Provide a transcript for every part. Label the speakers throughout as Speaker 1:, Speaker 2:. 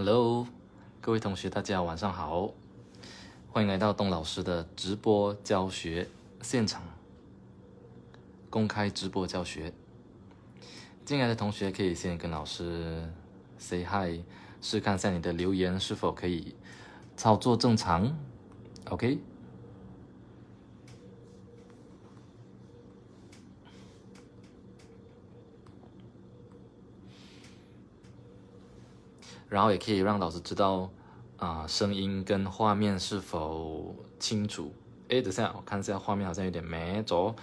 Speaker 1: Hello，各位同学，大家晚上好，欢迎来到东老师的直播教学现场，公开直播教学。进来的同学可以先跟老师 say hi，试看一下你的留言是否可以操作正常，OK。然后也可以让老师知道，啊，声音跟画面是否清楚？哎，等下，我看一下画面好像有点没走，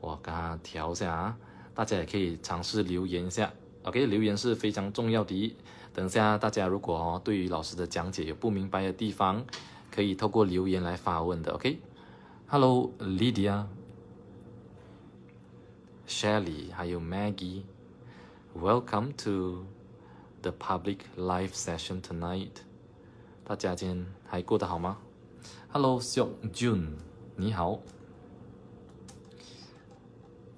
Speaker 1: 我刚刚调一下啊。大家也可以尝试留言一下，OK？留言是非常重要的。等一下，大家如果对于老师的讲解有不明白的地方，可以透过留言来发问的，OK？Hello，Lydia，Shelly，还有 Maggie，Welcome to。The public live session tonight. 大家今天还过得好吗？Hello, 小 Jun，e 你好。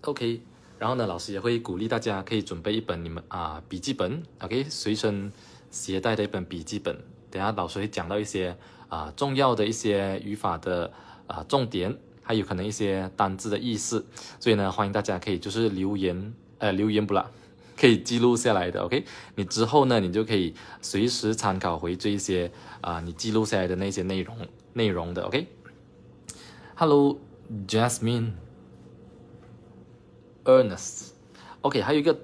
Speaker 1: OK，然后呢，老师也会鼓励大家可以准备一本你们啊笔记本，OK，随身携带的一本笔记本。等下老师会讲到一些啊重要的一些语法的啊重点，还有可能一些单字的意思。所以呢，欢迎大家可以就是留言，呃，留言不啦。可以记录下来的，OK，你之后呢，你就可以随时参考回这些啊，你记录下来的那些内容内容的，OK。Hello，Jasmine，Ernest，OK，还有一个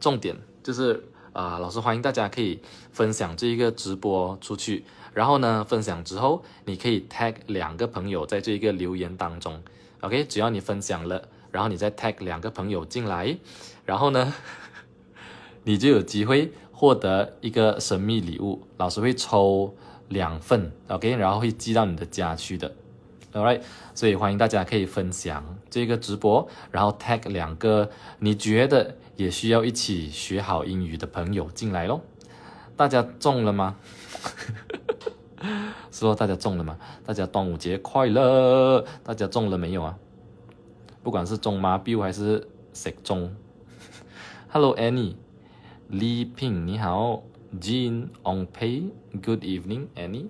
Speaker 1: 重点就是啊，老师欢迎大家可以分享这一个直播出去，然后呢，分享之后你可以 tag 两个朋友在这一个留言当中，OK，只要你分享了，然后你再 tag 两个朋友进来，然后呢。你就有机会获得一个神秘礼物，老师会抽两份，OK，然后会寄到你的家去的。Alright，所以欢迎大家可以分享这个直播，然后 tag 两个你觉得也需要一起学好英语的朋友进来咯。大家中了吗？说大家中了吗？大家端午节快乐！大家中了没有啊？不管是中麻币还是谁中？Hello，Annie。李 g 你好 j e a n o n g Pei，Good evening，Annie。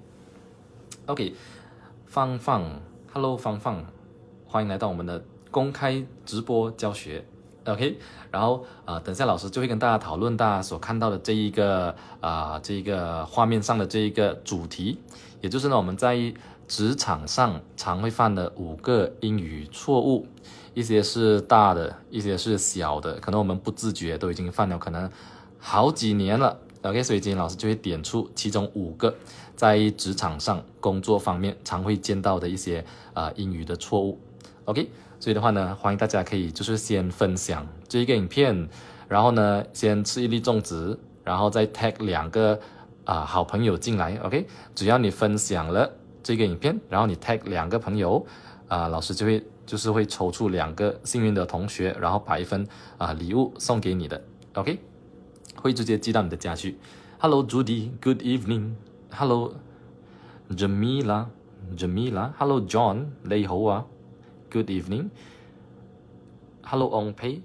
Speaker 1: OK，芳芳，Hello，芳芳，欢迎来到我们的公开直播教学。OK，然后啊，等下老师就会跟大家讨论大家所看到的这一个啊，这一个画面上的这一个主题，也就是呢我们在职场上常会犯的五个英语错误，一些是大的，一些是小的，可能我们不自觉都已经犯了，可能。好几年了，OK，所以今天老师就会点出其中五个，在职场上工作方面常会见到的一些啊英语的错误，OK，所以的话呢，欢迎大家可以就是先分享这一个影片，然后呢先吃一粒种子，然后再 tag 两个啊好朋友进来，OK，只要你分享了这个影片，然后你 tag 两个朋友，啊，老师就会就是会抽出两个幸运的同学，然后把一份啊礼物送给你的，OK。会直接寄到你的家去。Hello Judy, good evening. Hello Jamila, Jamila. Hello John，你好啊。Good evening. Hello o n g Pei,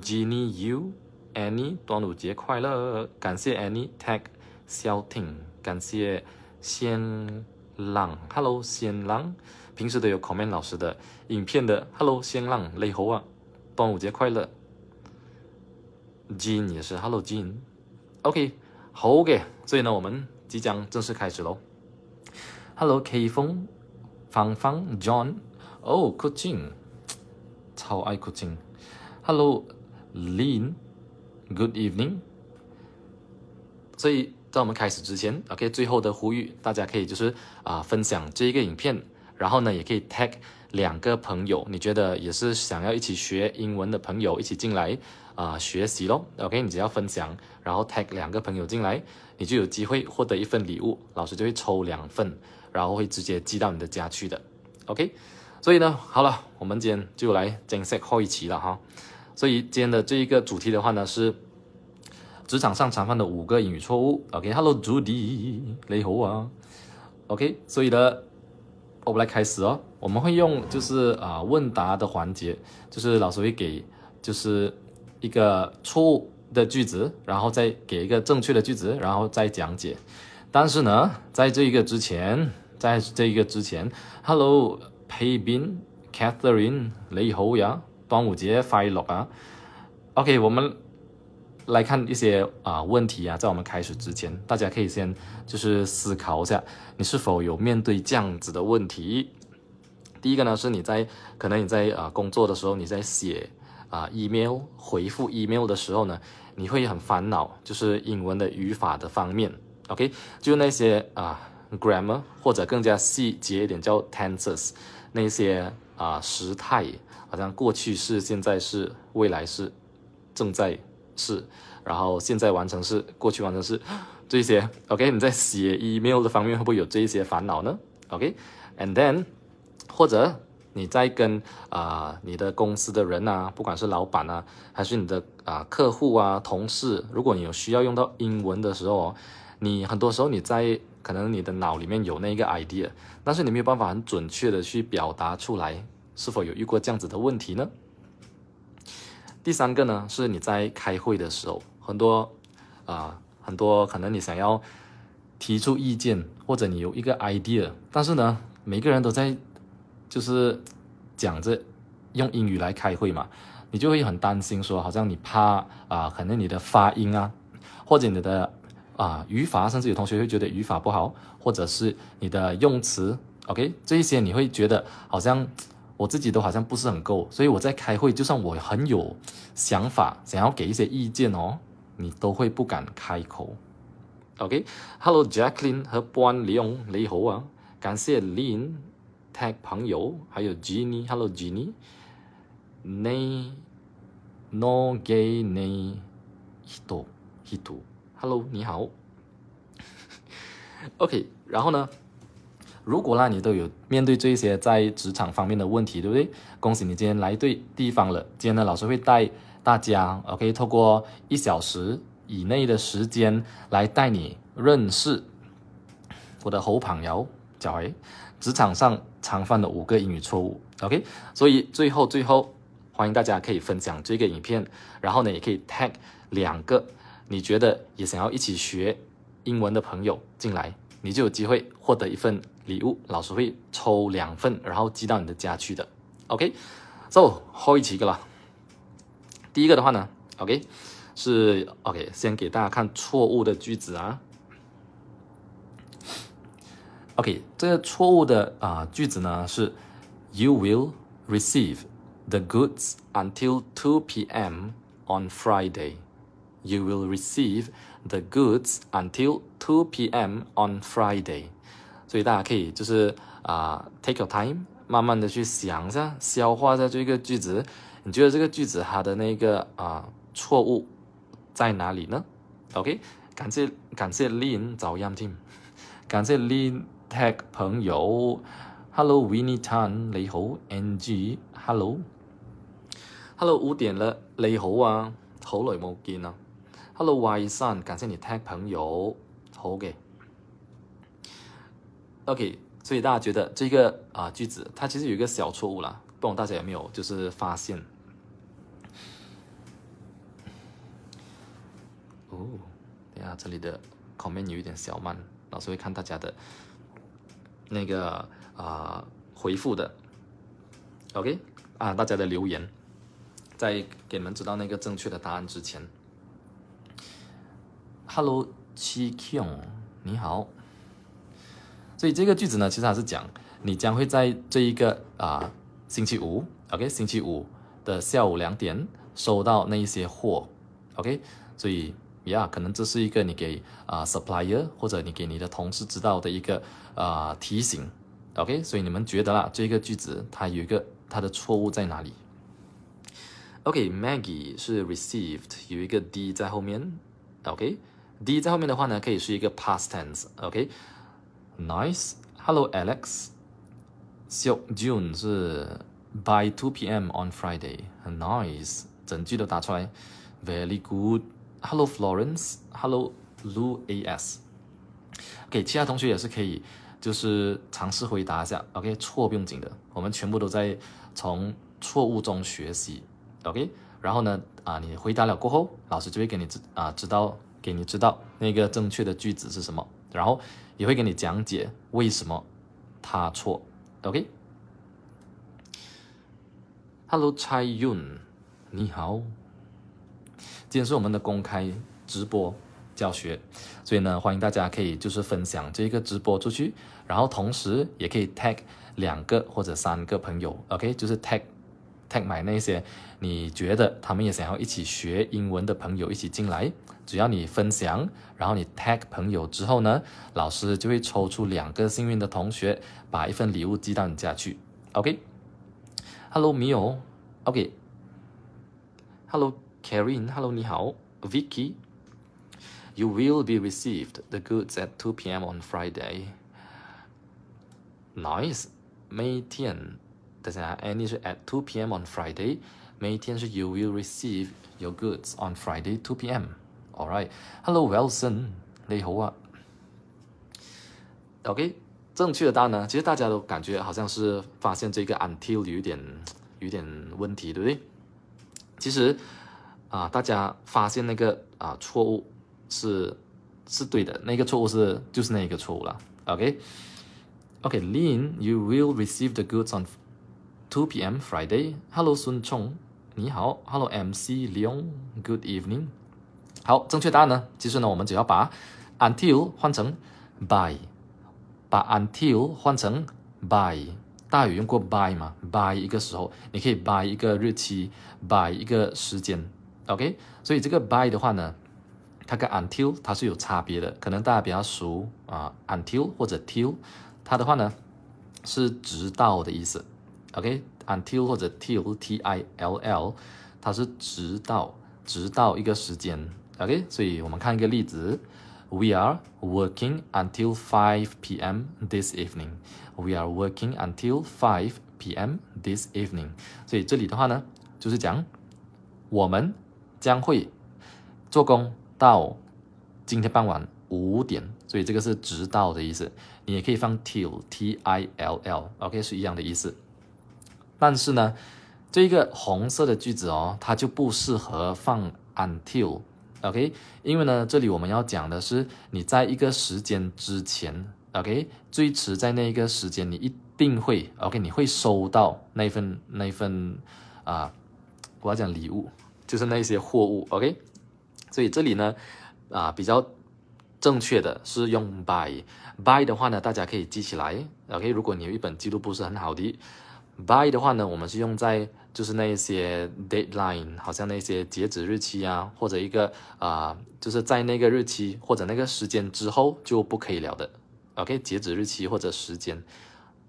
Speaker 1: Jenny, You, Annie，端午节快乐！感谢 Annie, t a g k Xiao Ting，感谢先浪。Hello 先浪，平时都有 comment 老师的影片的。Hello 先浪，你好啊！端午节快乐！Jean 也是，Hello Jean，OK，好嘅，所以呢，我们即将正式开始咯。Hello K 风，芳芳，John，哦，oh,，Cooking，超爱 Cooking。h e l l o Lin，Good evening。所以在我们开始之前，OK，最后的呼吁，大家可以就是啊分享这一个影片，然后呢也可以 Tag 两个朋友，你觉得也是想要一起学英文的朋友一起进来。啊，学习咯。OK，你只要分享，然后 tag 两个朋友进来，你就有机会获得一份礼物。老师就会抽两份，然后会直接寄到你的家去的。OK，所以呢，好了，我们今天就来讲下后一期了哈。所以今天的这一个主题的话呢是职场上常犯的五个英语错误。OK，Hello Judy，你好啊。OK，所以呢，我们来开始哦。我们会用就是啊问答的环节，就是老师会给就是。一个错误的句子，然后再给一个正确的句子，然后再讲解。但是呢，在这一个之前，在这一个之前，Hello，Paybin，Catherine，雷猴呀，端午节快乐啊。OK，我们来看一些啊问题啊，在我们开始之前，大家可以先就是思考一下，你是否有面对这样子的问题？第一个呢，是你在可能你在啊工作的时候，你在写。啊，email 回复 email 的时候呢，你会很烦恼，就是英文的语法的方面，OK，就那些啊 grammar 或者更加细节一点叫 tenses，那些啊时态，好像过去式、现在式、未来式、正在式，然后现在完成式、过去完成式，这些，OK，你在写 email 的方面会不会有这一些烦恼呢？OK，and then 或者。你在跟啊你的公司的人啊，不管是老板啊，还是你的啊客户啊、同事，如果你有需要用到英文的时候哦，你很多时候你在可能你的脑里面有那个 idea，但是你没有办法很准确的去表达出来。是否有遇过这样子的问题呢？第三个呢，是你在开会的时候，很多啊很多可能你想要提出意见，或者你有一个 idea，但是呢，每个人都在。就是讲这用英语来开会嘛，你就会很担心，说好像你怕啊，可能你的发音啊，或者你的啊语法，甚至有同学会觉得语法不好，或者是你的用词，OK，这些你会觉得好像我自己都好像不是很够，所以我在开会，就算我很有想法，想要给一些意见哦，你都会不敢开口，OK，Hello，Jaclyn 和关李勇你好啊，感谢 Lin。tag 朋友，还有吉尼，Hello 吉尼，你，侬给你，一图一图，Hello 你好，OK，然后呢，如果呢你都有面对这些在职场方面的问题，对不对？恭喜你今天来对地方了。今天呢老师会带大家，OK，透过一小时以内的时间来带你认识我的好朋友，叫诶。职场上常犯的五个英语错误，OK。所以最后最后，欢迎大家可以分享这个影片，然后呢也可以 tag 两个你觉得也想要一起学英文的朋友进来，你就有机会获得一份礼物，老师会抽两份，然后寄到你的家去的，OK。So 后一期一个，第一个的话呢，OK 是 OK，先给大家看错误的句子啊。OK，这个错误的啊句子呢是 will receive the goods until 2 p.m. on Friday. You will receive the goods until 2 p.m. on Friday. 所以大家可以就是啊、uh,，take your time，慢慢的去想一下，消化一下这个句子。你觉得这个句子它的那个啊、uh, Lin 早 Yam Team，感谢 Lin。tag 朋友，Hello Winnie Tan，你好，NG，Hello，Hello 五点了，你好啊，好耐冇见啊，Hello 外甥，感谢你 tag 朋友，好嘅，OK，所以大家觉得这个啊句子，它其实有一个小错误啦，不知大家有有就是发现？哦，等下这里的 comment 有点小慢，老师会看大家的。那个啊，回复的，OK 啊，大家的留言，在给你们知道那个正确的答案之前，Hello c h i k n g 你好。所以这个句子呢，其实还是讲你将会在这一个啊星期五，OK，星期五的下午两点收到那一些货，OK，所以。Yeah，可能这是一个你给啊 supplier 或者你给你的同事知道的一个啊提醒。OK，所以你们觉得啦，这个句子它有一个它的错误在哪里？OK，Maggie 是 received 有一个 d 在后面。OK，d 在后面的话呢，可以是一个 past tense。OK，nice，hello Alex，So June 是 by two p.m. on Friday。很 nice，整句都打出来，very good。Hello Florence，Hello Luas，OK，其他同学也是可以，就是尝试回答一下。OK，错不用紧的，我们全部都在从错误中学习。OK，然后呢，啊，你回答了过后，老师就会给你知啊知道，给你知道那个正确的句子是什么，然后也会给你讲解为什么他错。OK，Hello Chai Yun，你好。今天是我们的公开直播教学，所以呢，欢迎大家可以就是分享这一个直播出去，然后同时也可以 tag 两个或者三个朋友，OK，就是 tag tag 买那些你觉得他们也想要一起学英文的朋友一起进来，只要你分享，然后你 tag 朋友之后呢，老师就会抽出两个幸运的同学，把一份礼物寄到你家去，OK。Hello，米欧 o k Hello。Karin, hello, ni Vicky, you will be received the goods at 2 p.m. on Friday. Nice. Mei Tian at 2 p.m. on Friday. you will receive your goods on Friday 2 p.m. All right. Hello, Wilson. 你好啊。OK，正确的答案呢？其实大家都感觉好像是发现这个 until 有点有点问题，对不对？其实啊，大家发现那个啊错误是是对的，那个错误是就是那个错误了。OK，OK，Lin，you will receive the goods on two p.m. Friday。Hello，Sun Chong，你好。Hello，M.C. l e o n good evening。好，正确答案呢？其实呢，我们只要把 until 换成 by，把 until 换成 by。大宇用过 by 吗？by 一个时候，你可以 by 一个日期，by 一个时间。OK，所以这个 by 的话呢，它跟 until 它是有差别的，可能大家比较熟啊。until 或者 till，它的话呢是直到的意思。OK，until 或者 till，T-I-L-L，它是直到直到一个时间。OK，所以我们看一个例子：We are working until five p.m. this evening. We are working until five p.m. this evening. 所以这里的话呢，就是讲我们。将会做工到今天傍晚五点，所以这个是直到的意思。你也可以放 till t i l l，OK 是一样的意思。但是呢，这一个红色的句子哦，它就不适合放 until，OK？因为呢，这里我们要讲的是你在一个时间之前，OK？最迟在那一个时间，你一定会 OK？你会收到那份那份啊，我要讲礼物。就是那些货物，OK，所以这里呢，啊，比较正确的是用 buy，buy 的话呢，大家可以记起来，OK，如果你有一本记录不是很好的，buy 的话呢，我们是用在就是那些 deadline，好像那些截止日期啊，或者一个啊，就是在那个日期或者那个时间之后就不可以聊的，OK，截止日期或者时间，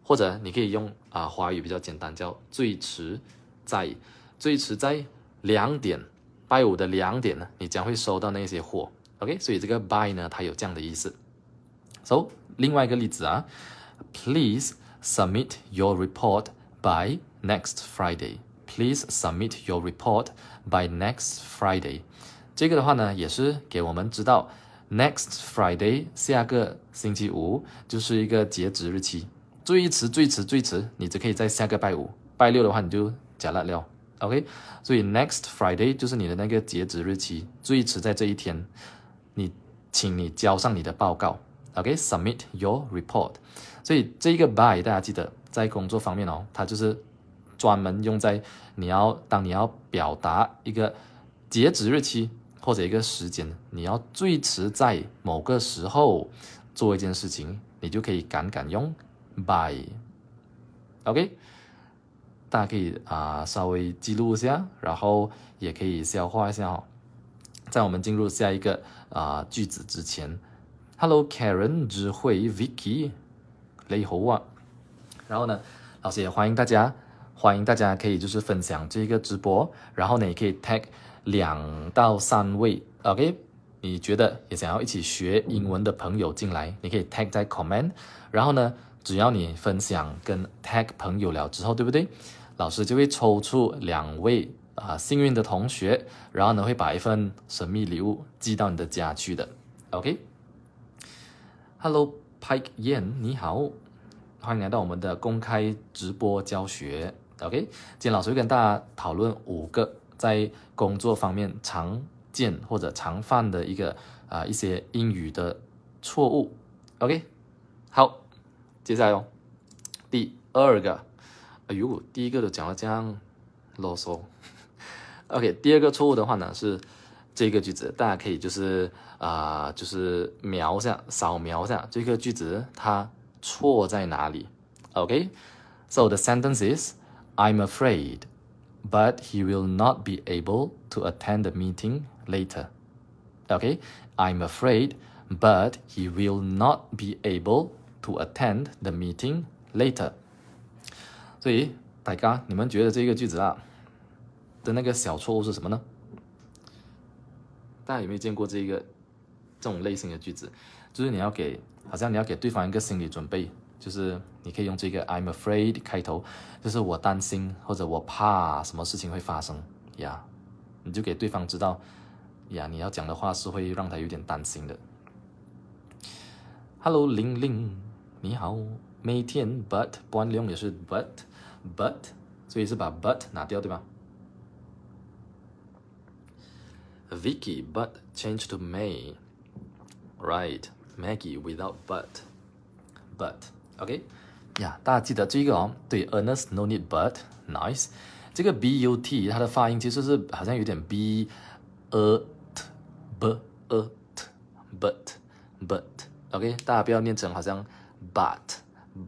Speaker 1: 或者你可以用啊，华语比较简单叫最迟在，最迟在。两点，拜五的两点呢，你将会收到那些货。OK，所以这个 by 呢，它有这样的意思。So，另外一个例子啊，Please submit your report by next Friday. Please submit your report by next Friday. 这个的话呢，也是给我们知道，next Friday 下个星期五就是一个截止日期。最迟最迟最迟，你只可以在下个拜五、拜六的话，你就假了料。OK，所以 next Friday 就是你的那个截止日期，最迟在这一天，你，请你交上你的报告。OK，submit your report。所以这一个 by 大家记得在工作方面哦，它就是专门用在你要当你要表达一个截止日期或者一个时间，你要最迟在某个时候做一件事情，你就可以敢敢用 by。OK。大家可以啊稍微记录一下，然后也可以消化一下哦。在我们进入下一个啊句子之前，Hello Karen，智慧 Vicky，雷猴啊。然后呢，老师也欢迎大家，欢迎大家可以就是分享这个直播，然后呢也可以 tag 两到三位，OK？你觉得也想要一起学英文的朋友进来，你可以 tag 在 comment。然后呢，只要你分享跟 tag 朋友聊之后，对不对？老师就会抽出两位啊幸运的同学，然后呢会把一份神秘礼物寄到你的家去的。OK，Hello Pike Yan，你好，欢迎来到我们的公开直播教学。OK，今天老师会跟大家讨论五个在工作方面常见或者常犯的一个啊一些英语的错误。OK，好，接下来哦，第二个。哎呦，第一个都讲了这样啰嗦。OK，第二个错误的话呢是这个句子，大家可以就是啊，就是瞄下、扫描下这个句子，它错在哪里？OK，So the sentences: I'm afraid, but he will not be able to attend the meeting later. OK, I'm afraid, but he will not be able to attend the meeting later. 所以，大家，你们觉得这个句子啊的那个小错误是什么呢？大家有没有见过这个这种类型的句子？就是你要给，好像你要给对方一个心理准备，就是你可以用这个 "I'm afraid" 开头，就是我担心或者我怕什么事情会发生呀。你就给对方知道，呀，你要讲的话是会让他有点担心的。Hello，玲玲，你好。每天，but，不联用也是 but。but，所以是把 but 拿掉，对吧？Vicky but changed to May. Right, Maggie without but, but OK，呀、yeah,，大家记得这个哦。对，Ernest no need but nice。这个 b u t 它的发音其实是好像有点 b e t b e t but but OK，大家不要念成好像 but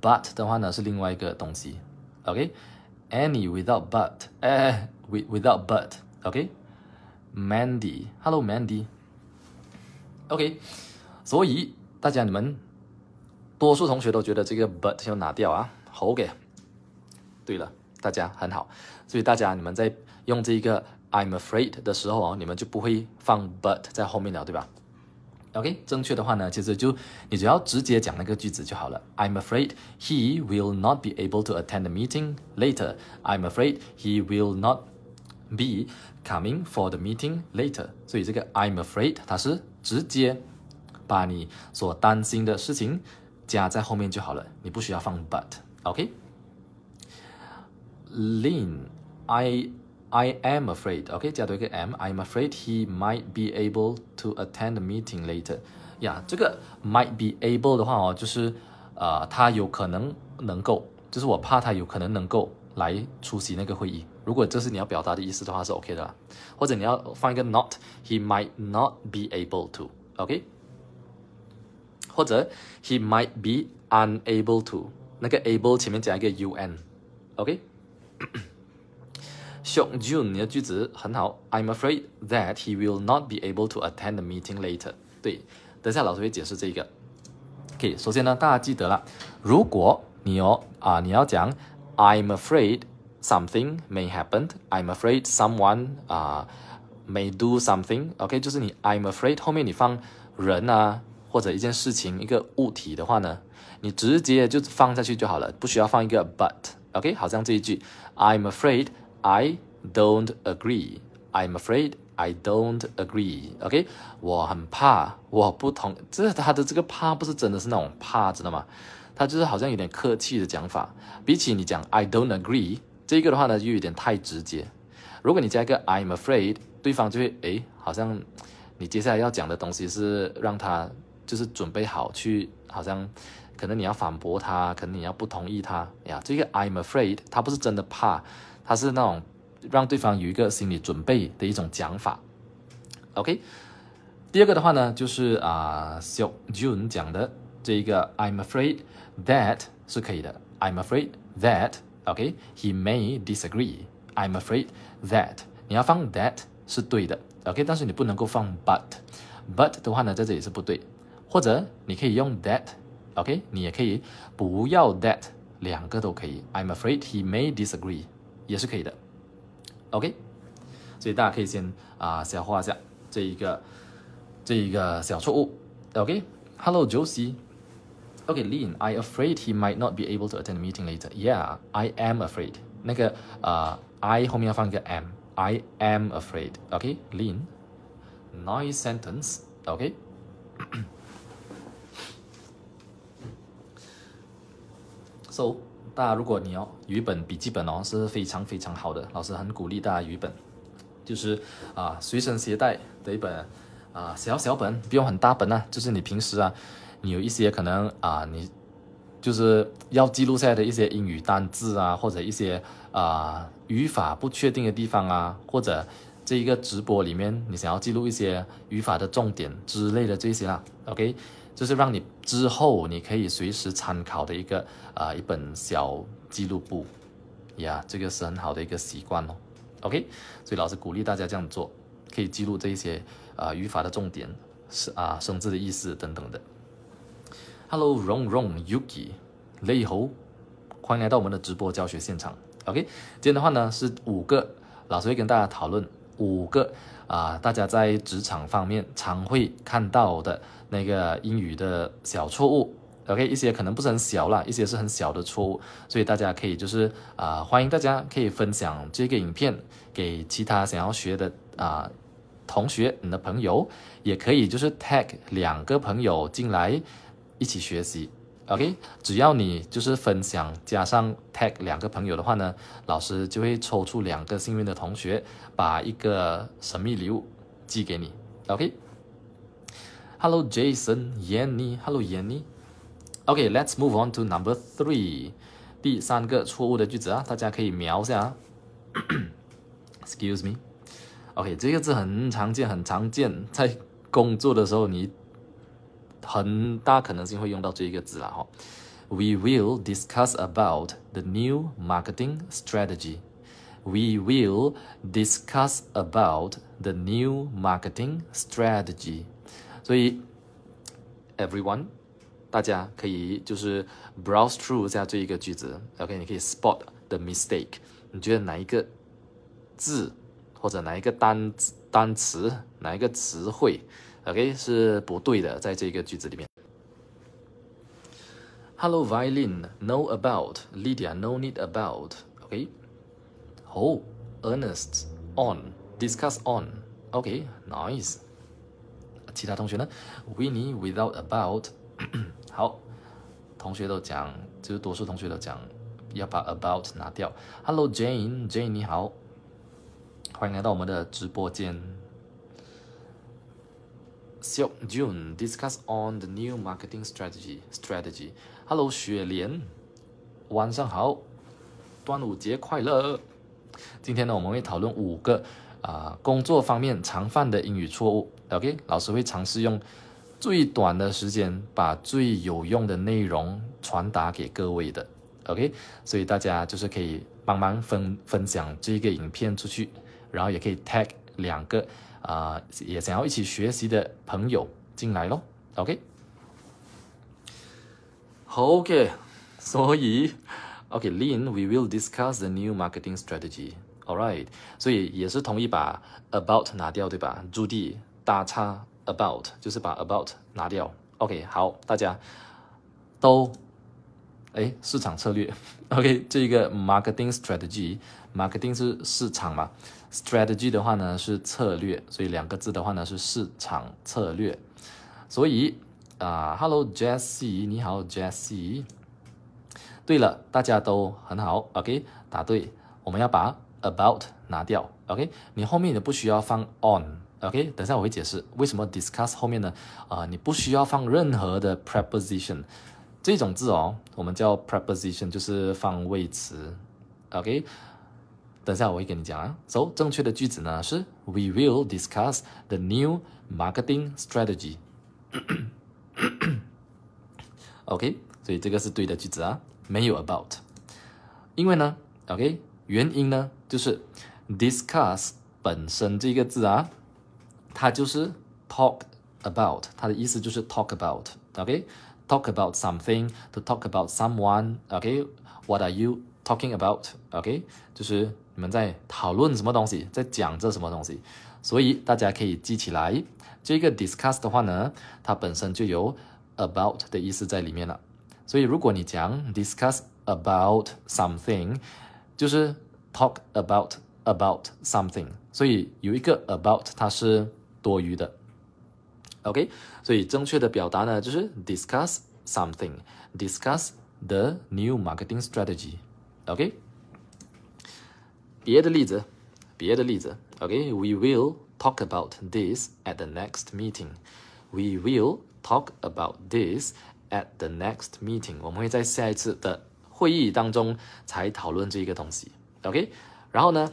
Speaker 1: but 的话呢是另外一个东西。Okay, n y without but, with without but, o k Mandy, hello Mandy. Okay, 所以大家你们多数同学都觉得这个 but 要拿掉啊，好给。对了，大家很好，所以大家你们在用这个 I'm afraid 的时候啊，你们就不会放 but 在后面了，对吧？OK，正确的话呢，其实就你只要直接讲那个句子就好了。I'm afraid he will not be able to attend the meeting later. I'm afraid he will not be coming for the meeting later. 所以这个 I'm afraid 它是直接把你所担心的事情加在后面就好了，你不需要放 but。OK，Lin，I。I am afraid. Okay, 加多一个 am. I'm afraid he might be able to attend the meeting later. 呀、yeah,，这个 might be able 的话哦，就是呃，他有可能能够，就是我怕他有可能能够来出席那个会议。如果这是你要表达的意思的话，是 OK 的啦。或者你要放一个 not，he might not be able to。OK，或者 he might be unable to。那个 able 前面加一个 un。OK 小 June，你的句子很好。I'm afraid that he will not be able to attend the meeting later。对，等下老师会解释这个。OK，首先呢，大家记得了，如果你有啊，你要讲 I'm afraid something may happen，I'm afraid someone 啊 may do something。OK，就是你 I'm afraid 后面你放人啊，或者一件事情、一个物体的话呢，你直接就放下去就好了，不需要放一个 but。OK，好像这一句 I'm afraid。I don't agree. I'm afraid. I don't agree. OK，我很怕，我不同。这是他的这个“怕”，不是真的是那种怕，知道吗？他就是好像有点客气的讲法。比起你讲 “I don't agree” 这个的话呢，就有点太直接。如果你加一个 “I'm afraid”，对方就会哎，好像你接下来要讲的东西是让他就是准备好去，好像可能你要反驳他，可能你要不同意他呀。这个 “I'm afraid”，他不是真的怕。它是那种让对方有一个心理准备的一种讲法，OK。第二个的话呢，就是啊，小 June 讲的这一个，I'm afraid that 是可以的，I'm afraid that，OK，he may disagree。I'm afraid that，你要放 that 是对的，OK，但是你不能够放 but，but 的话呢，在这里是不对，或者你可以用 that，OK，你也可以不要 that，两个都可以，I'm afraid he may disagree。也是可以的。OK，所以大家可以先啊、呃、消化一下这一个这一个小错误。OK，Hello、okay? Josie。Okay, Lin, I afraid he might not be able to attend the meeting later. Yeah, I am afraid. 那个呃、uh,，I 后面要放一个 am。I am afraid. Okay, Lin. Nice sentence. Okay. so 大家如果你要有一本笔记本哦，是非常非常好的。老师很鼓励大家有一本，就是啊随身携带的一本啊小小本，不用很大本啊。就是你平时啊，你有一些可能啊，你就是要记录下的一些英语单字啊，或者一些啊语法不确定的地方啊，或者这一个直播里面你想要记录一些语法的重点之类的这些啦 OK。就是让你之后你可以随时参考的一个啊一本小记录簿，呀，这个是很好的一个习惯哦。OK，所以老师鼓励大家这样做，可以记录这些啊语法的重点，是啊生字的意思等等的。h e l l o r o n r o n Yuki，你好，欢迎来到我们的直播教学现场。OK，今天的话呢是五个，老师会跟大家讨论五个啊大家在职场方面常会看到的。那个英语的小错误，OK，一些可能不是很小啦，一些是很小的错误，所以大家可以就是啊，欢迎大家可以分享这个影片给其他想要学的啊同学、你的朋友，也可以就是 tag 两个朋友进来一起学习，OK，只要你就是分享加上 tag 两个朋友的话呢，老师就会抽出两个幸运的同学，把一个神秘礼物寄给你，OK。Hello, Jason, Yanni. Hello, Yanni. Okay, let's move on to number three. 第三个错误的句子啊，大家可以瞄一下啊。Excuse me。OK，这个字很常见，很常见，在工作的时候你很大可能性会用到这一个字啦哈。We will discuss about the new marketing strategy. We will discuss about the new marketing strategy. 所以，everyone，大家可以就是 browse through 下这一个句子，OK？你可以 spot the mistake，你觉得哪一个字或者哪一个单单词、哪一个词汇，OK？是不对的，在这个句子里面。Hello, violin. Know about Lydia? No need about. OK. Oh, earnest on discuss on. OK, nice. 其他同学呢？We need without about。好，同学都讲，就是多数同学都讲，要把 about 拿掉。Hello Jane，Jane 你好，欢迎来到我们的直播间。So Jun e discuss on the new marketing strategy strategy。Hello 雪莲，晚上好，端午节快乐。今天呢，我们会讨论五个啊工作方面常犯的英语错误。OK，老师会尝试用最短的时间把最有用的内容传达给各位的。OK，所以大家就是可以帮忙分分享这个影片出去，然后也可以 tag 两个啊也想要一起学习的朋友进来咯。OK，好，OK，所以 OK，Lin，we will discuss the new marketing strategy。All right，所以也是同意把 about 拿掉，对吧，朱棣？打叉 about 就是把 about 拿掉。OK，好，大家都，哎，市场策略。OK，这一个 marketing strategy，marketing 是市场嘛，strategy 的话呢是策略，所以两个字的话呢是市场策略。所以啊，Hello Jesse，你好 Jesse。对了，大家都很好。OK，答对，我们要把 about 拿掉。OK，你后面的不需要放 on。OK，等下我会解释为什么 discuss 后面呢？啊，你不需要放任何的 preposition 这种字哦。我们叫 preposition 就是放位词。OK，等下我会跟你讲啊。So 正确的句子呢是 We will discuss the new marketing strategy。OK，所以这个是对的句子啊，没有 about。因为呢，OK，原因呢就是 discuss 本身这个字啊。它就是 talk about，它的意思就是 talk about，OK？Talk about something，to talk about someone，OK？What are you talking about？OK？就是你们在讨论什么东西，在讲这什么东西，所以大家可以记起来，这个 discuss 的话呢，它本身就有 about 的意思在里面了。所以如果你讲 discuss about something，就是 talk about about something，所以有一个 about，它是。多余的。OK，所以正确的表达呢，就是 discuss something，discuss the new marketing strategy。OK，别的例子，别的例子。OK，we will talk about this at the next meeting。We will talk about this at the next meeting。我们会在下一次的会议当中才讨论这一个东西。OK，然后呢，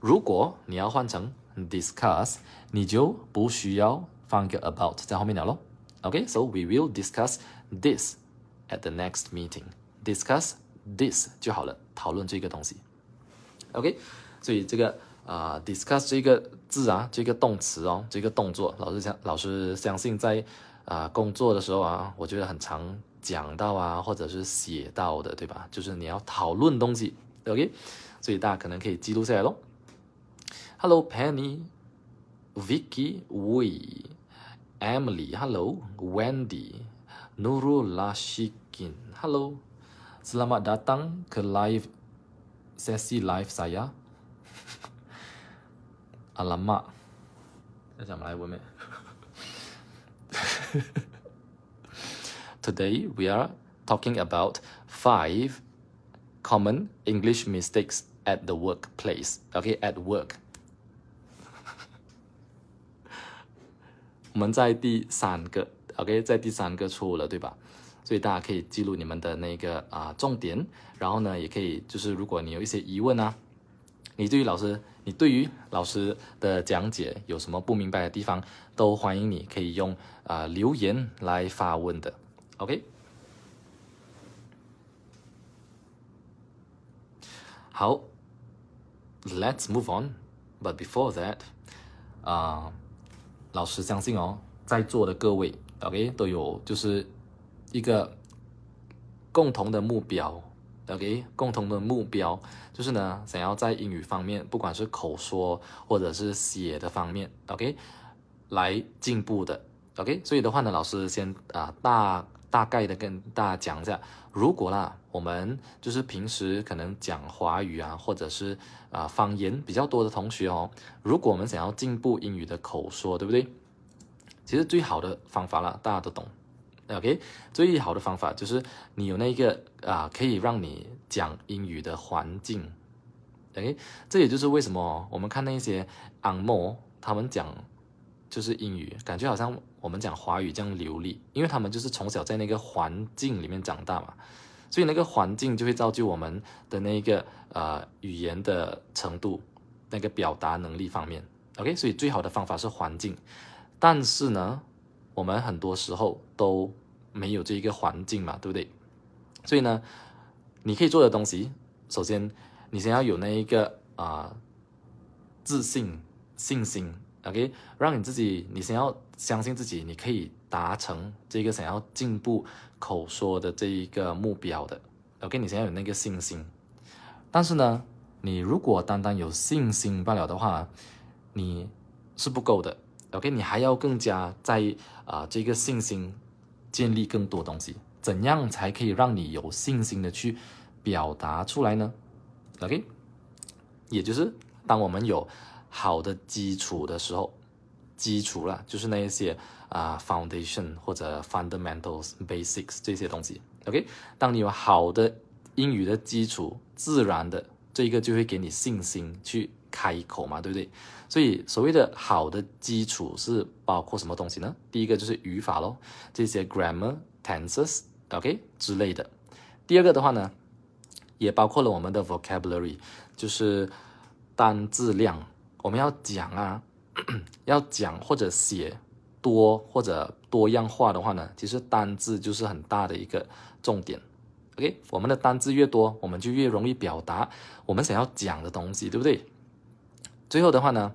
Speaker 1: 如果你要换成 Discuss，你就不需要放个 about 在后面了喽。OK，so we will discuss this at the next meeting. Discuss this 就好了，讨论这个东西。OK，所以这个啊，discuss 这个字啊，这个动词哦，这个动作，老师相老师相信在啊工作的时候啊，我觉得很常讲到啊，或者是写到的，对吧？就是你要讨论东西。OK，所以大家可能可以记录下来喽。Hello, Penny, Vicky, Wei, Emily, hello, Wendy, Nurul Lashikin, hello. Selamat datang ke live sesi live saya. Alamak. Saya cakap Melayu Today we are talking about five common English mistakes at the workplace. Okay, at work. 我们在第三个，OK，在第三个错了，对吧？所以大家可以记录你们的那个啊重点，然后呢，也可以就是如果你有一些疑问啊，你对于老师，你对于老师的讲解有什么不明白的地方，都欢迎你可以用啊留言来发问的，OK。好，Let's move on，but before that，啊。老师相信哦，在座的各位，OK，都有就是一个共同的目标，OK，共同的目标就是呢，想要在英语方面，不管是口说或者是写的方面，OK，来进步的，OK，所以的话呢，老师先啊大。大概的跟大家讲一下，如果啦，我们就是平时可能讲华语啊，或者是啊方言比较多的同学哦，如果我们想要进步英语的口说，对不对？其实最好的方法啦，大家都懂。OK，最好的方法就是你有那个啊，可以让你讲英语的环境。诶，这也就是为什么我们看那些 Amo 他们讲就是英语，感觉好像。我们讲华语这样流利，因为他们就是从小在那个环境里面长大嘛，所以那个环境就会造就我们的那个呃语言的程度，那个表达能力方面。OK，所以最好的方法是环境，但是呢，我们很多时候都没有这一个环境嘛，对不对？所以呢，你可以做的东西，首先你先要有那一个啊自信信心。OK，让你自己，你先要相信自己，你可以达成这个想要进步口说的这一个目标的。OK，你想要有那个信心。但是呢，你如果单单有信心罢了的话，你是不够的。OK，你还要更加在啊这个信心建立更多东西。怎样才可以让你有信心的去表达出来呢？OK，也就是当我们有。好的基础的时候，基础了就是那一些啊，foundation 或者 fundamentals basics 这些东西。OK，当你有好的英语的基础，自然的这一个就会给你信心去开口嘛，对不对？所以所谓的好的基础是包括什么东西呢？第一个就是语法咯，这些 grammar tenses OK 之类的。第二个的话呢，也包括了我们的 vocabulary，就是单字量。我们要讲啊，要讲或者写多或者多样化的话呢，其实单字就是很大的一个重点。OK，我们的单字越多，我们就越容易表达我们想要讲的东西，对不对？最后的话呢，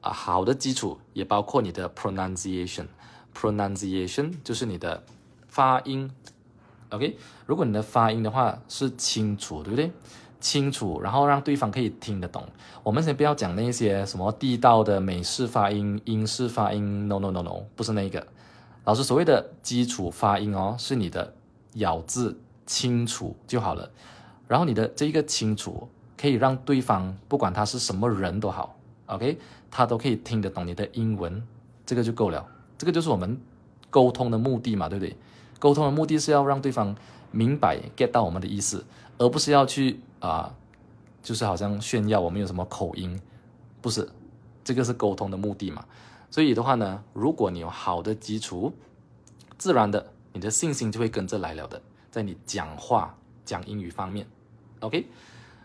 Speaker 1: 啊，好的基础也包括你的 pronunciation，pronunciation 就是你的发音。OK，如果你的发音的话是清楚，对不对？清楚，然后让对方可以听得懂。我们先不要讲那些什么地道的美式发音、英式发音，no no no no，不是那个。老师所谓的基础发音哦，是你的咬字清楚就好了。然后你的这一个清楚，可以让对方不管他是什么人都好，OK，他都可以听得懂你的英文，这个就够了。这个就是我们沟通的目的嘛，对不对？沟通的目的是要让对方明白 get 到我们的意思，而不是要去。啊，就是好像炫耀我们有什么口音，不是这个是沟通的目的嘛？所以的话呢，如果你有好的基础，自然的你的信心就会跟着来了的，在你讲话讲英语方面，OK。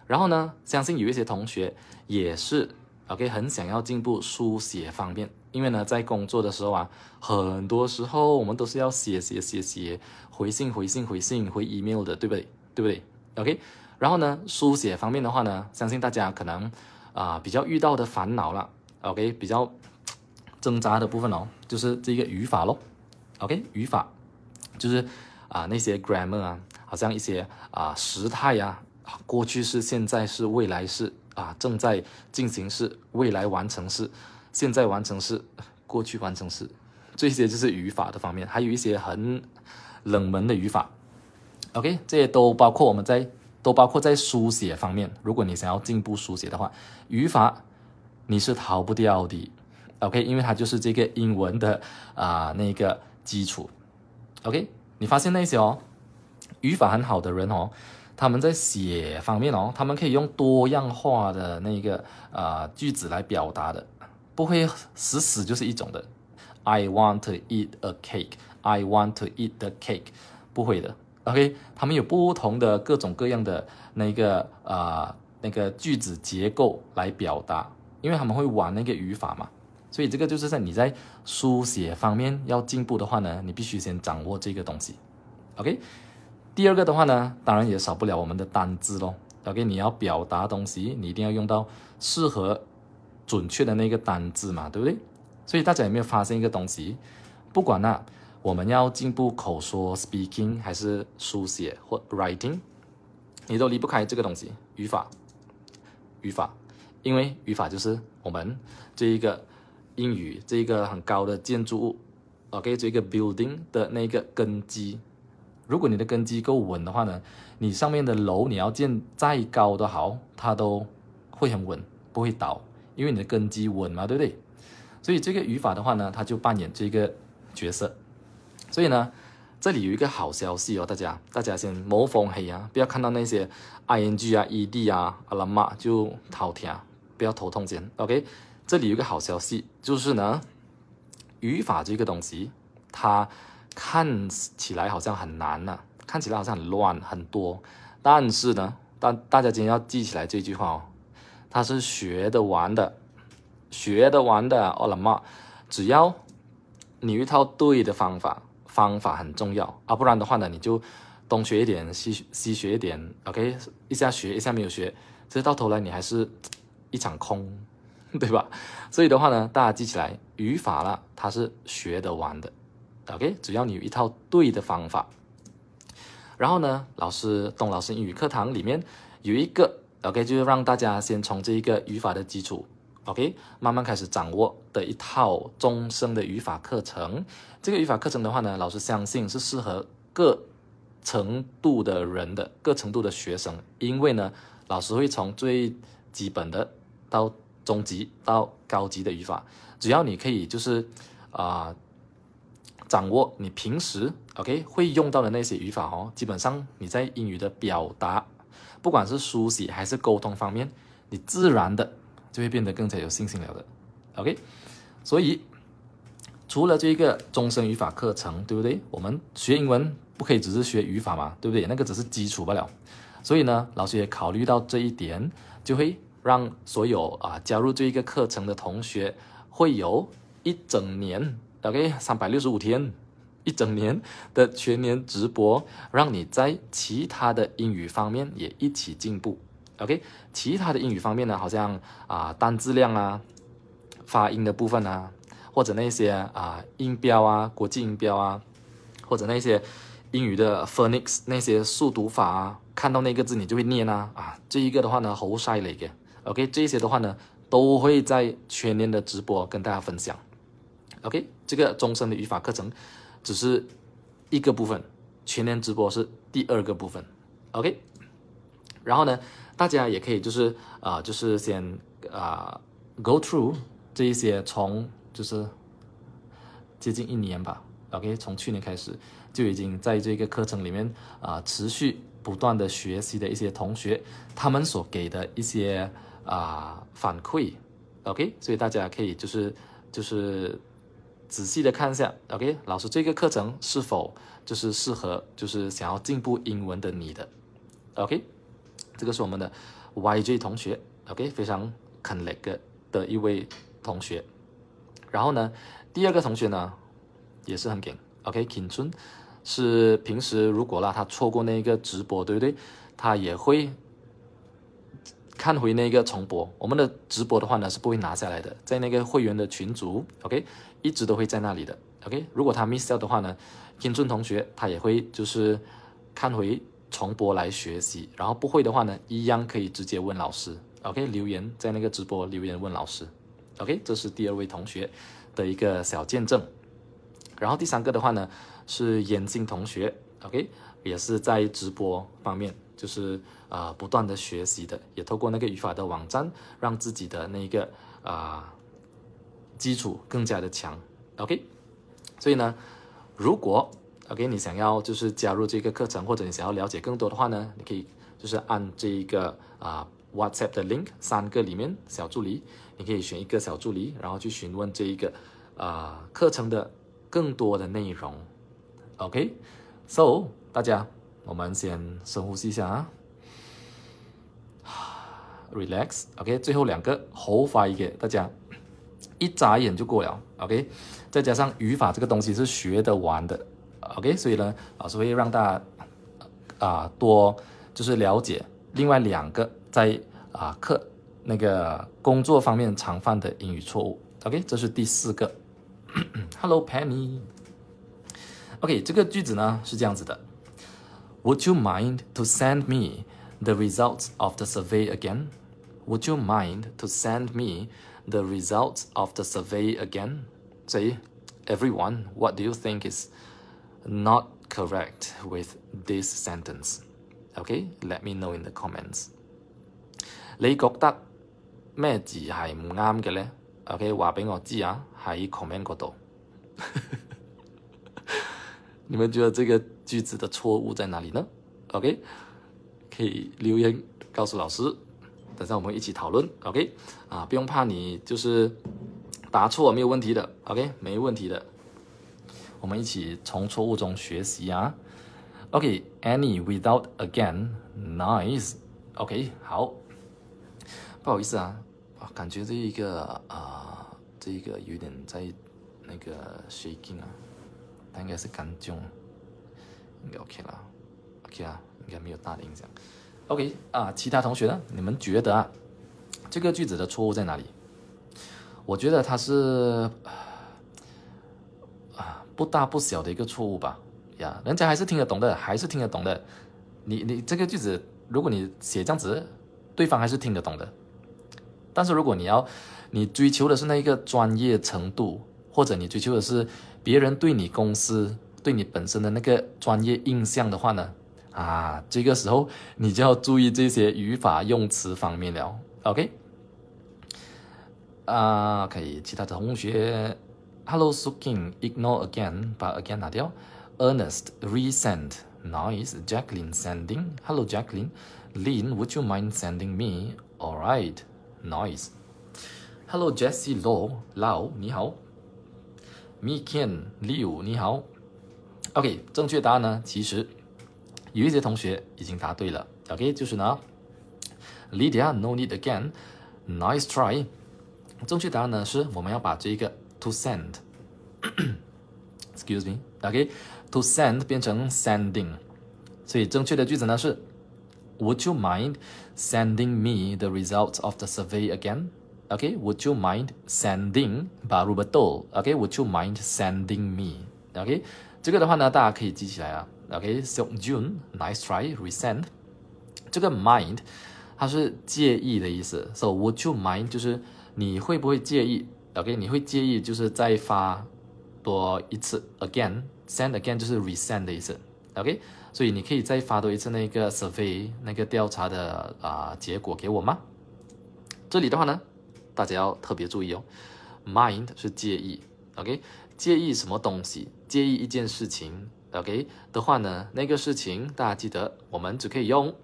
Speaker 1: 然后呢，相信有一些同学也是 OK，很想要进步书写方面，因为呢，在工作的时候啊，很多时候我们都是要写写写写回信回信回信回 email 的，对不对？对不对？OK。然后呢，书写方面的话呢，相信大家可能啊比较遇到的烦恼了，OK，比较挣扎的部分哦，就是这个语法咯 o k 语法就是啊那些 grammar 啊，好像一些啊时态呀，过去式、现在式、未来式啊，正在进行式、未来完成式、现在完成式、过去完成式，这些就是语法的方面，还有一些很冷门的语法，OK，这些都包括我们在。都包括在书写方面。如果你想要进步书写的话，语法你是逃不掉的。OK，因为它就是这个英文的啊那个基础。OK，你发现那些哦，语法很好的人哦，他们在写方面哦，他们可以用多样化的那个啊句子来表达的，不会死死就是一种的。I want to eat a cake. I want to eat the cake. 不会的。OK，他们有不同的各种各样的那个呃那个句子结构来表达，因为他们会玩那个语法嘛，所以这个就是在你在书写方面要进步的话呢，你必须先掌握这个东西。OK，第二个的话呢，当然也少不了我们的单字咯。OK，你要表达东西，你一定要用到适合准确的那个单字嘛，对不对？所以大家有没有发现一个东西，不管那。我们要进步口说 （speaking） 还是书写或 （writing）？你都离不开这个东西——语法。语法，因为语法就是我们这一个英语这一个很高的建筑物啊，给这一个 building 的那个根基。如果你的根基够稳的话呢，你上面的楼你要建再高的好，它都会很稳，不会倒，因为你的根基稳嘛，对不对？所以这个语法的话呢，它就扮演这个角色。所以呢，这里有一个好消息哦，大家，大家先莫封黑啊，不要看到那些 i n g 啊 e d 啊，阿拉玛就头疼，不要头痛先。OK，这里有一个好消息，就是呢，语法这个东西，它看起来好像很难呐，看起来好像很乱很多，但是呢，但大家今天要记起来这句话哦，它是学得完的，学得完的，阿拉玛，只要你一套对的方法。方法很重要啊，不然的话呢，你就东学一点，西西学一点，OK，一下学一下没有学，其实到头来你还是一场空，对吧？所以的话呢，大家记起来，语法啦，它是学得完的，OK，只要你有一套对的方法。然后呢，老师东老师英语课堂里面有一个 OK，就是让大家先从这一个语法的基础。OK，慢慢开始掌握的一套终生的语法课程。这个语法课程的话呢，老师相信是适合各程度的人的、各程度的学生，因为呢，老师会从最基本的到中级到高级的语法，只要你可以就是啊掌握你平时 OK 会用到的那些语法哦，基本上你在英语的表达，不管是书写还是沟通方面，你自然的。就会变得更加有信心了的，OK。所以除了这一个终身语法课程，对不对？我们学英文不可以只是学语法嘛，对不对？那个只是基础罢了。所以呢，老师也考虑到这一点，就会让所有啊加入这一个课程的同学，会有一整年，OK，三百六十五天，一整年的全年直播，让你在其他的英语方面也一起进步。OK，其他的英语方面呢，好像啊单字量啊，发音的部分啊，或者那些啊音标啊国际音标啊，或者那些英语的 Phonics 那些速读法啊，看到那个字你就会念啊啊。这一个的话呢，好塞了一 OK，这些的话呢，都会在全年的直播跟大家分享。OK，这个终身的语法课程只是一个部分，全年直播是第二个部分。OK，然后呢？大家也可以就是啊，就是先啊，go through 这一些，从就是接近一年吧。OK，从去年开始就已经在这个课程里面啊，持续不断的学习的一些同学，他们所给的一些啊反馈。OK，所以大家可以就是就是仔细的看一下。OK，老师这个课程是否就是适合就是想要进步英文的你的？OK。这个是我们的 YG 同学，OK，非常肯 c 的的一位同学。然后呢，第二个同学呢，也是很紧，OK，金春是平时如果让他错过那个直播，对不对？他也会看回那个重播。我们的直播的话呢，是不会拿下来的，在那个会员的群组，OK，一直都会在那里的，OK。如果他 miss 掉的话呢，金春同学他也会就是看回。重播来学习，然后不会的话呢，一样可以直接问老师。OK，留言在那个直播留言问老师。OK，这是第二位同学的一个小见证。然后第三个的话呢，是眼镜同学。OK，也是在直播方面，就是呃不断的学习的，也透过那个语法的网站，让自己的那个啊基础更加的强。OK，所以呢，如果 OK，你想要就是加入这个课程，或者你想要了解更多的话呢？你可以就是按这一个啊 WhatsApp 的 link 三个里面小助理，你可以选一个小助理，然后去询问这一个啊课程的更多的内容。OK，So 大家我们先深呼吸一下啊，Relax。OK，最后两个，好发一个大家，一眨眼就过了。OK，再加上语法这个东西是学得完的。OK，所以呢，老师会让大家啊、呃、多就是了解另外两个在啊课那个工作方面常犯的英语错误。OK，这是第四个。Hello Penny。OK，这个句子呢是这样子的：Would you mind to send me the results of the survey again? Would you mind to send me the results of the survey again? Say, everyone, what do you think is Not correct with this sentence. Okay, let me know in the comments. 哎，觉得咩字系唔啱嘅咧 o k a 俾我知啊，喺 comment 嗰度。你们觉得这个句子的错误在哪里呢 o k 可以留言告诉老师，等下我们一起讨论。o k 啊，不用怕，你就是答错没有问题的。Okay，没问题的。我们一起从错误中学习啊。OK，any without again，nice，OK，好。不好意思啊，感觉这一个啊，这一个有点在那个 shaking 啊，它应该是刚中，应该 OK 了，OK 啊，应该没有大的影响。OK 啊，其他同学呢？你们觉得啊，这个句子的错误在哪里？我觉得它是。不大不小的一个错误吧，呀，人家还是听得懂的，还是听得懂的。你你这个句子，如果你写这样子，对方还是听得懂的。但是如果你要，你追求的是那一个专业程度，或者你追求的是别人对你公司、对你本身的那个专业印象的话呢？啊，这个时候你就要注意这些语法用词方面了。OK，啊，可以，其他同学。Hello, Sukin. Ignore again, but again, Adele. Ernest, resend. Nice. Jacqueline sending. Hello, Jacqueline. Lynn, would you mind sending me? All right. Nice. Hello, Jesse Lo. Lao, 你好。Mi Kian Liu，你好。OK，正确答案呢，其实有一些同学已经答对了。OK，就是呢，Lydia，no need again，nice try。正确答案呢，是我们要把这个 to send，excuse me，OK，to send 变成 sending，所以正确的句子呢是 Would you mind sending me the results of the survey again? Okay, would you mind sending baru betul? Okay, would you mind sending me? Okay，这个的话呢，大家可以记起来啊。Okay, so June, nice try, resend。这个 mind 它是介意的意思，so would you mind 就是你会不会介意 OK，你会介意就是再发多一次？Again，send again 就是 resend 的意思。OK，所以你可以再发多一次那个 survey 那个调查的啊结果给我吗？这里的话呢，大家要特别注意哦。Mind 是介意。OK，介意什么东西？介意一件事情。OK 的话呢，那个事情大家记得我们只可以用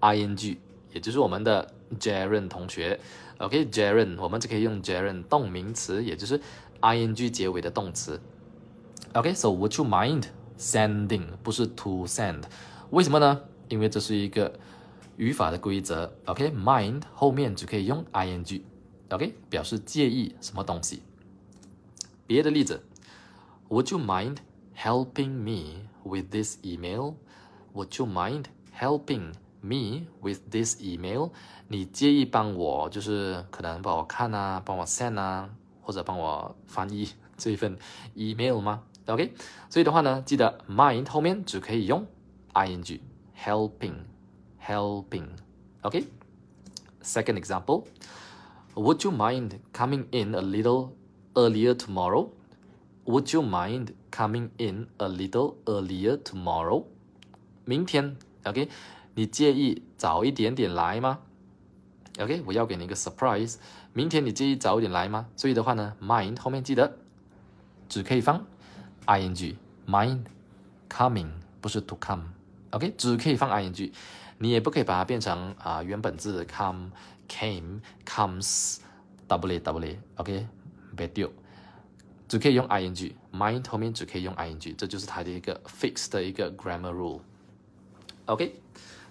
Speaker 1: ing，也就是我们的 Jaren 同学。OK，gerund，、okay, 我们就可以用 gerund 动名词，也就是 ing 结尾的动词。OK，so、okay, would you mind sending？不是 to send，为什么呢？因为这是一个语法的规则。OK，mind、okay, 后面只可以用 ing。OK，表示介意什么东西。别的例子，Would you mind helping me with this email？Would you mind helping me with this email？你介意帮我，就是可能帮我看啊，帮我 send 啊，或者帮我翻译这一份 email 吗？OK，所以的话呢，记得 mind 后面只可以用 ing helping helping OK。Second example，Would you mind coming in a little earlier tomorrow？Would you mind coming in a little earlier tomorrow？明天 OK，你介意早一点点来吗？OK，我要给你一个 surprise。明天你介意早点来吗？所以的话呢，mind 后面记得只可以放 ing，mind coming 不是 to come。OK，只可以放 ing，你也不可以把它变成啊原本字 c o m e c a m e c o m e s w w o k b e a d o u l e a。o 只可以用 ing，mind 后面只可以用 ing，这就是它的一个 fixed 的一个 grammar rule。OK，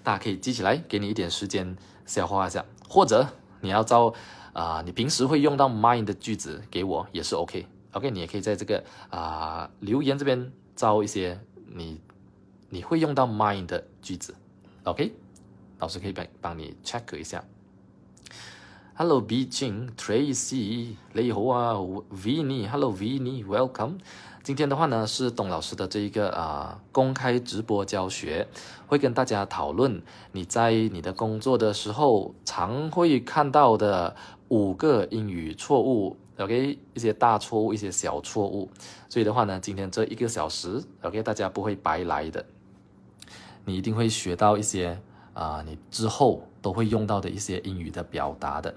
Speaker 1: 大家可以记起来，给你一点时间消化一下。或者你要招，啊，你平时会用到 m i n e 的句子给我也是 OK，OK，你也可以在这个啊留言这边招一些你你会用到 m i n e 的句子，OK，老师可以帮帮你 check 一下。Hello, Beijing, Tracy, 你好啊，Vinny，Hello, Vinny, Welcome. 今天的话呢，是董老师的这一个啊公开直播教学，会跟大家讨论你在你的工作的时候常会看到的五个英语错误，OK，一些大错误，一些小错误。所以的话呢，今天这一个小时，OK，大家不会白来的，你一定会学到一些啊，你之后都会用到的一些英语的表达的。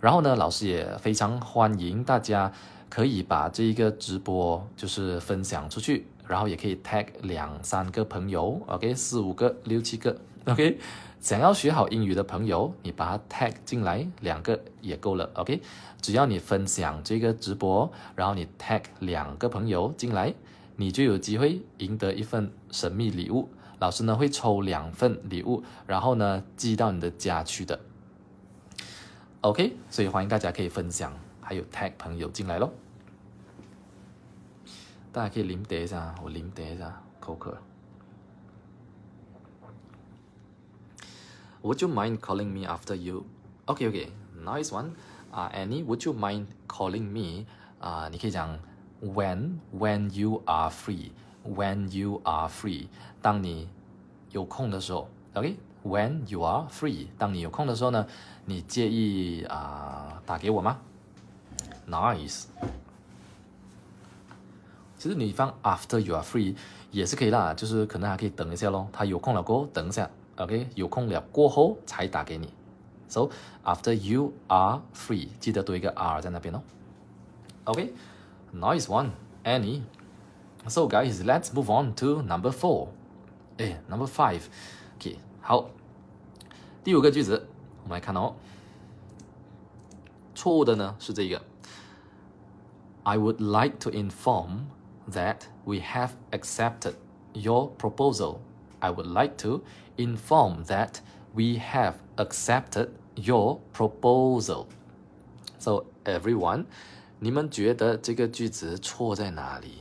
Speaker 1: 然后呢，老师也非常欢迎大家。可以把这一个直播就是分享出去，然后也可以 tag 两三个朋友，OK，四五个、六七个，OK。想要学好英语的朋友，你把它 tag 进来，两个也够了，OK。只要你分享这个直播，然后你 tag 两个朋友进来，你就有机会赢得一份神秘礼物。老师呢会抽两份礼物，然后呢寄到你的家去的，OK。所以欢迎大家可以分享。还有 Tag 朋友进来喽，大家可以聆听一下，我聆听一下。c o w o u l d you mind calling me after you？OK，OK，Nice one。啊，Annie，Would you mind calling me？啊，你可以讲 When，When you are free，When you are free。当你有空的时候，OK？When you are free，当你有空的时候呢，你介意啊打给我吗？Nice，其实你放 After you are free 也是可以啦，就是可能还可以等一下咯。他有空了过后等一下，OK，有空了过后才打给你。So after you are free，记得多一个 R 在那边哦。OK，nice one，Annie。So guys，let's move on to number four。哎，number five。OK，好，第五个句子，我们来看哦。错误的呢是这个。I would like to inform that we have accepted your proposal. I would like to inform that we have accepted your proposal. So everyone，你们觉得这个句子错在哪里？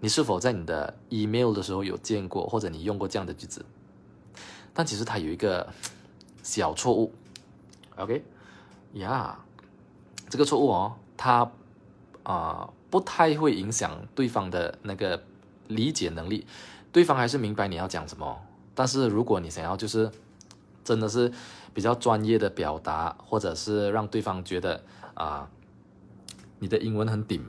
Speaker 1: 你是否在你的 email 的时候有见过，或者你用过这样的句子？但其实它有一个小错误。OK，呀、yeah,，这个错误哦，它 啊，不太会影响对方的那个理解能力，对方还是明白你要讲什么。但是如果你想要就是真的是比较专业的表达，或者是让对方觉得啊，你的英文很顶，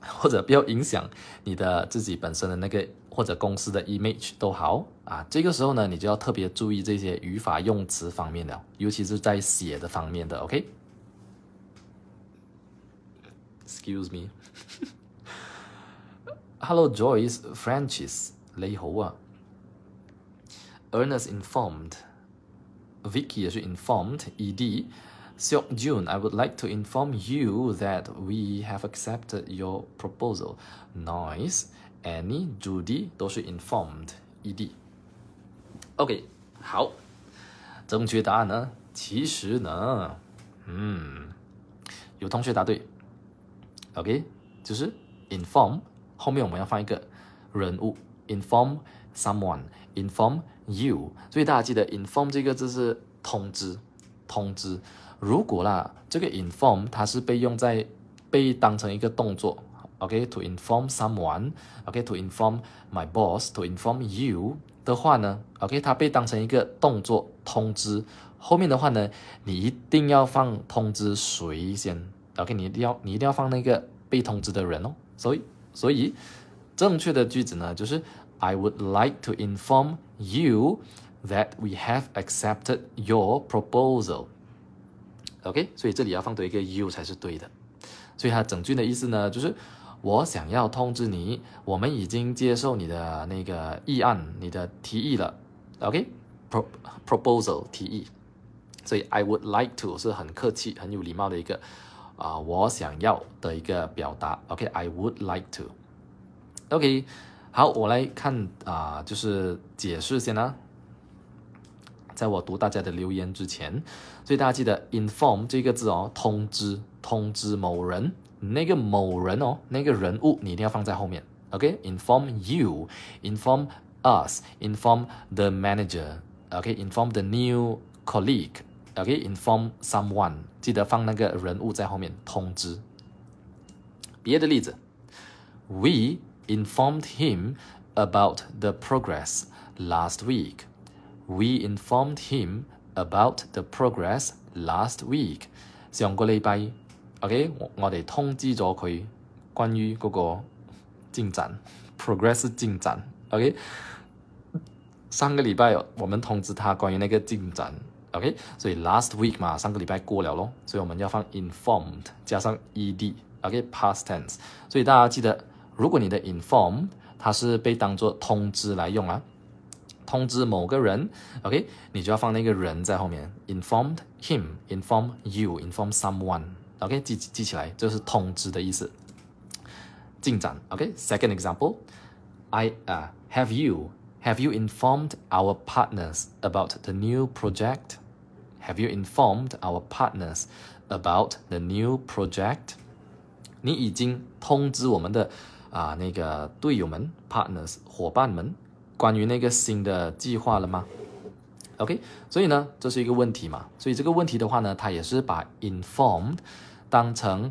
Speaker 1: 或者不要影响你的自己本身的那个或者公司的 image 都好啊，这个时候呢，你就要特别注意这些语法用词方面的，尤其是在写的方面的，OK。excuse me. Hello, Joyce, Ernest informed. Vicky 也是 informed ed. So June, I would like to inform you that we have accepted your proposal. Nice. Annie, Judy 都是 informed ed。OK，好，正确答案呢？其实呢，嗯，有同学答对，OK，就是 inform 后面我们要放一个人物，inform someone，inform you。所以大家记得 inform 这个字是通知，通知。如果啦，这个 inform 它是被用在被当成一个动作，OK，to inform someone，OK，to inform my boss，to inform you 的话呢，OK，它被当成一个动作通知。后面的话呢，你一定要放通知谁先。OK，你一定要你一定要放那个被通知的人哦。所以，所以正确的句子呢，就是 I would like to inform you that we have accepted your proposal。OK，所以这里要放对一个 you 才是对的。所以它整句的意思呢，就是我想要通知你，我们已经接受你的那个议案、你的提议了。OK，pro proposal 提议。所以 I would like to 是很客气、很有礼貌的一个。啊，我想要的一个表达，OK，I would like to，OK，好，我来看啊，就是解释先啦。在我读大家的留言之前，所以大家记得 inform 这个字哦，通知，通知某人，那个某人哦，那个人物你一定要放在后面，OK，inform you，inform us，inform the manager，OK，inform the new colleague。o k inform someone，记得放那个人物在后面通知。别的例子，We informed him about the progress last week. We informed him about the progress last week. 上个礼拜 o k 我我哋通知咗佢关于嗰个进展，progress 进展。o k 上个礼拜哦，我们通知他关于那个进展。OK，所以 last week 嘛，上个礼拜过了咯，所以我们要放 informed 加上 ed。OK，past tense。所以大家记得，如果你的 informed 它是被当做通知来用啊，通知某个人，OK，你就要放那个人在后面，informed him，inform you，inform someone。OK，记记起来，这是通知的意思。进展，OK，second example，I 啊，have you have you informed our partners about the new project？Have you informed our partners about the new project？你已经通知我们的啊那个队友们、partners、伙伴们关于那个新的计划了吗？OK，所以呢，这是一个问题嘛？所以这个问题的话呢，它也是把 inform e d 当成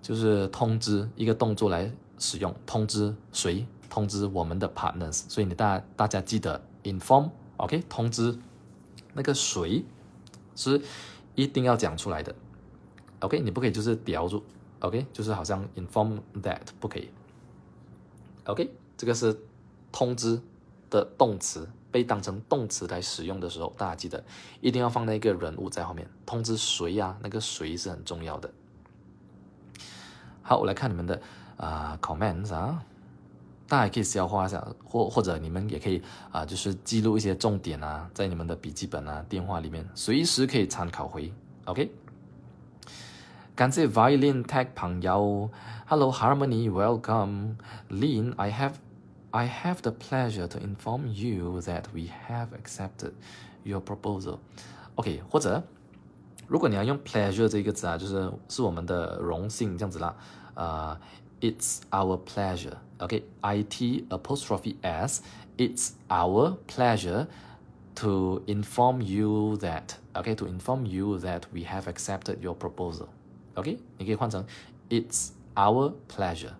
Speaker 1: 就是通知一个动作来使用，通知谁？通知我们的 partners。所以你大大家记得 inform，OK，通知那个谁？是一定要讲出来的，OK？你不可以就是叼住，OK？就是好像 inform that 不可以，OK？这个是通知的动词，被当成动词来使用的时候，大家记得一定要放在一个人物在后面，通知谁呀？那个谁是很重要的。好，我来看你们的啊 comments 啊。大家也可以消化一下，或或者你们也可以啊，就是记录一些重点啊，在你们的笔记本啊、电话里面，随时可以参考回。OK，感谢 Violin Tech 朋友，Hello h a r m o n y w e l c o m e l i n i have，I have the pleasure to inform you that we have accepted your proposal。OK，或者如果你要用 pleasure 这个词啊，就是是我们的荣幸这样子啦，啊。it's our pleasure. Okay, it apostrophe s, it's our pleasure to inform you that, okay, to inform you that we have accepted your proposal. Okay，你可以换成 It's our pleasure.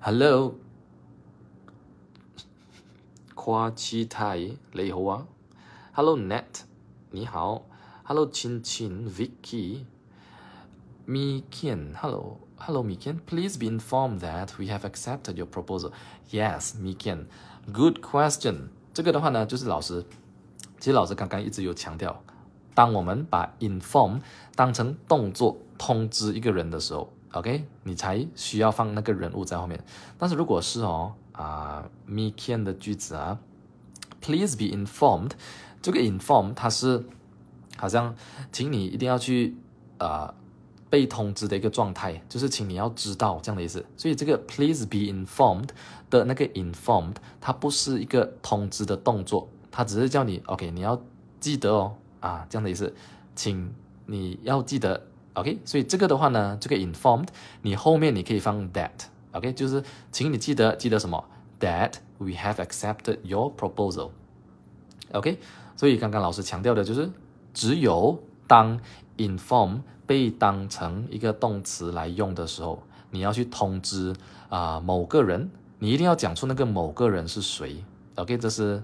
Speaker 1: Hello, Hello, Chin, Vicky, Mi Vicky，Mi hello. Hello, Miki. Please be informed that we have accepted your proposal. Yes, Miki. Good question. 这个的话呢，就是老师，其实老师刚刚一直有强调，当我们把 inform 当成动作通知一个人的时候，OK，你才需要放那个人物在后面。但是如果是哦啊，Miki 的句子啊，Please be informed，这个 inform 它是好像，请你一定要去啊。被通知的一个状态，就是请你要知道这样的意思。所以这个 please be informed 的那个 informed，它不是一个通知的动作，它只是叫你 OK，你要记得哦啊，这样的意思，请你要记得 OK。所以这个的话呢，这个 informed，你后面你可以放 that OK，就是请你记得记得什么 that we have accepted your proposal OK。所以刚刚老师强调的就是，只有当 Inform 被当成一个动词来用的时候，你要去通知啊某个人，你一定要讲出那个某个人是谁。OK，这是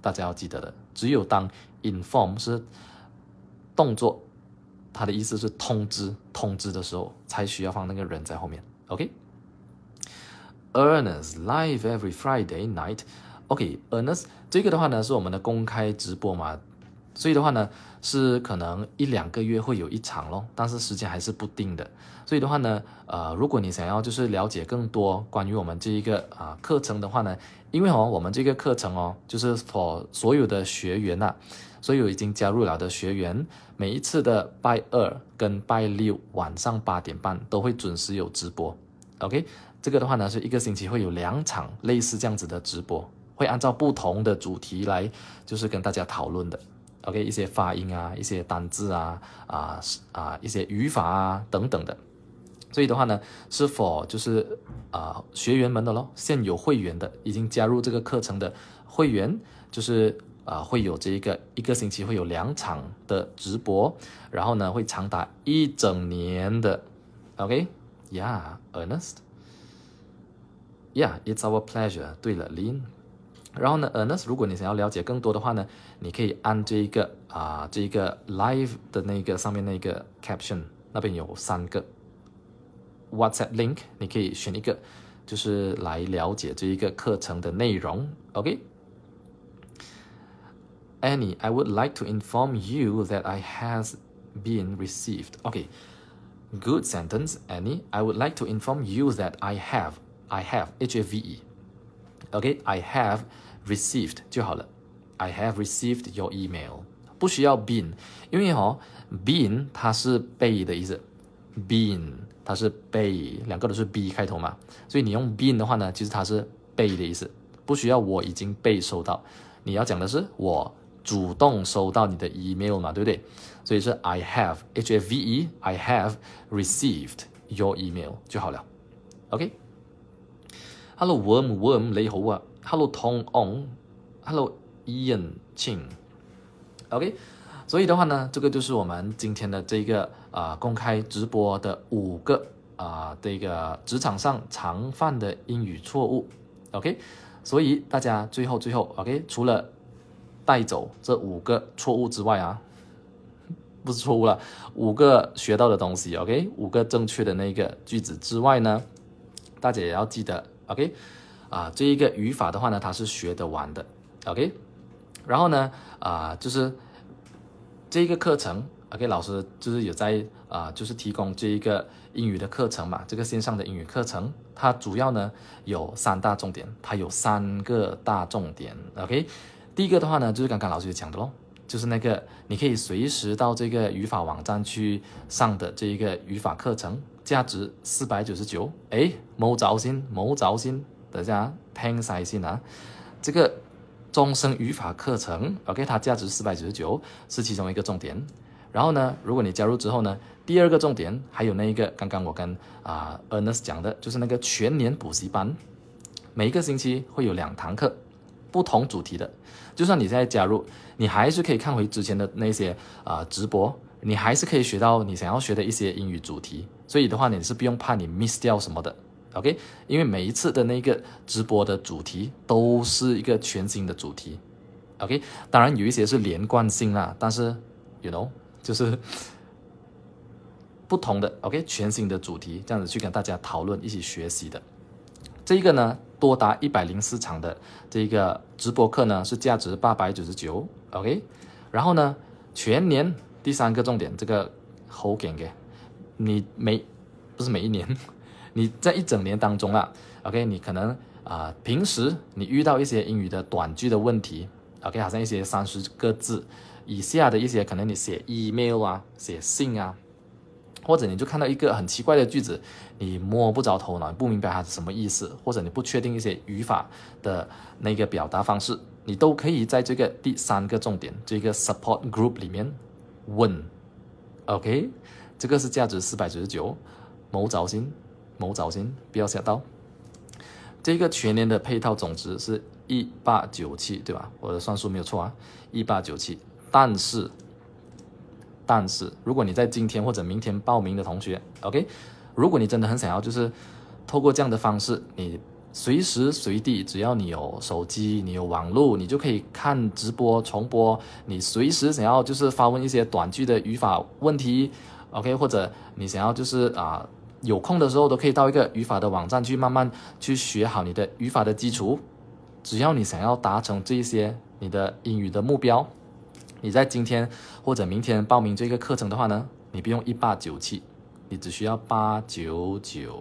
Speaker 1: 大家要记得的。只有当 inform 是动作，它的意思是通知，通知的时候才需要放那个人在后面。o k e a r n e s t live every Friday night。o k e a r n e s t 这个的话呢是我们的公开直播嘛。所以的话呢，是可能一两个月会有一场咯，但是时间还是不定的。所以的话呢，呃，如果你想要就是了解更多关于我们这一个啊课程的话呢，因为哦，我们这个课程哦，就是所所有的学员呐，所有已经加入了的学员，每一次的拜二跟拜六晚上八点半都会准时有直播。OK，这个的话呢是一个星期会有两场类似这样子的直播，会按照不同的主题来就是跟大家讨论的。OK，一些发音啊，一些单字啊，啊，啊，一些语法啊等等的。所以的话呢，是否就是啊，学员们的咯，现有会员的，已经加入这个课程的会员，就是啊，会有这一个一个星期会有两场的直播，然后呢，会长达一整年的。OK，Yeah，Ernest，Yeah，it's our pleasure，对了，Lin。然后呢，Ernest，如果你想要了解更多的话呢，你可以按这一个啊、呃，这一个 live 的那个上面那个 caption 那边有三个 WhatsApp link，你可以选一个，就是来了解这一个课程的内容。OK，Annie，I、okay? would like to inform you that I has been received. OK. Good sentence, Annie. I would like to inform you that I have, I have, H A V E, OK，I have received 就好了。I have received your email，不需要 been，因为哈，been 它是被的意思，been 它是被，两个都是 b 开头嘛，所以你用 been 的话呢，其实它是被的意思，不需要我已经被收到，你要讲的是我主动收到你的 email 嘛，对不对？所以是 I have H F V E，I have received your email 就好了，OK。Hello Worm Worm，你好啊！Hello Tong On，Hello Ian Chin，OK，所以的话呢，这个就是我们今天的这个啊公开直播的五个啊这个职场上常犯的英语错误，OK，所以大家最后最后 OK，除了带走这五个错误之外啊，不是错误了，五个学到的东西，OK，五个正确的那个句子之外呢，大家也要记得。OK，啊，这一个语法的话呢，它是学得完的。OK，然后呢，啊，就是这一个课程，OK，老师就是有在啊，就是提供这一个英语的课程嘛，这个线上的英语课程，它主要呢有三大重点，它有三个大重点。OK，第一个的话呢，就是刚刚老师有讲的咯。就是那个你可以随时到这个语法网站去上的这一个语法课程。价值四百九十九，哎，谋着心，谋着心，等下，i 塞心啊！这个终身语法课程，OK，它价值四百九十九是其中一个重点。然后呢，如果你加入之后呢，第二个重点还有那一个，刚刚我跟啊 Ernest 讲的就是那个全年补习班，每一个星期会有两堂课，不同主题的。就算你现在加入，你还是可以看回之前的那些啊直播，你还是可以学到你想要学的一些英语主题。所以的话呢，你是不用怕你 miss 掉什么的，OK？因为每一次的那个直播的主题都是一个全新的主题，OK？当然有一些是连贯性啦，但是 you know 就是不同的，OK？全新的主题这样子去跟大家讨论、一起学习的。这一个呢，多达一百零四场的这个直播课呢，是价值八百九十九，OK？然后呢，全年第三个重点，这个 hold game。你每不是每一年，你在一整年当中啊，OK，你可能啊平时你遇到一些英语的短句的问题，OK，好像一些三十个字以下的一些，可能你写 email 啊、写信啊，或者你就看到一个很奇怪的句子，你摸不着头脑，不明白它是什么意思，或者你不确定一些语法的那个表达方式，你都可以在这个第三个重点这个 support group 里面问，OK。这个是价值四百九十九，某早星某早星，不要下刀。这个全年的配套总值是一八九七，对吧？我的算数没有错啊，一八九七。但是，但是，如果你在今天或者明天报名的同学，OK，如果你真的很想要，就是透过这样的方式，你随时随地，只要你有手机，你有网络，你就可以看直播、重播。你随时想要，就是发问一些短句的语法问题。OK，或者你想要就是啊，有空的时候都可以到一个语法的网站去慢慢去学好你的语法的基础。只要你想要达成这一些你的英语的目标，你在今天或者明天报名这个课程的话呢，你不用一八九七，你只需要八九九。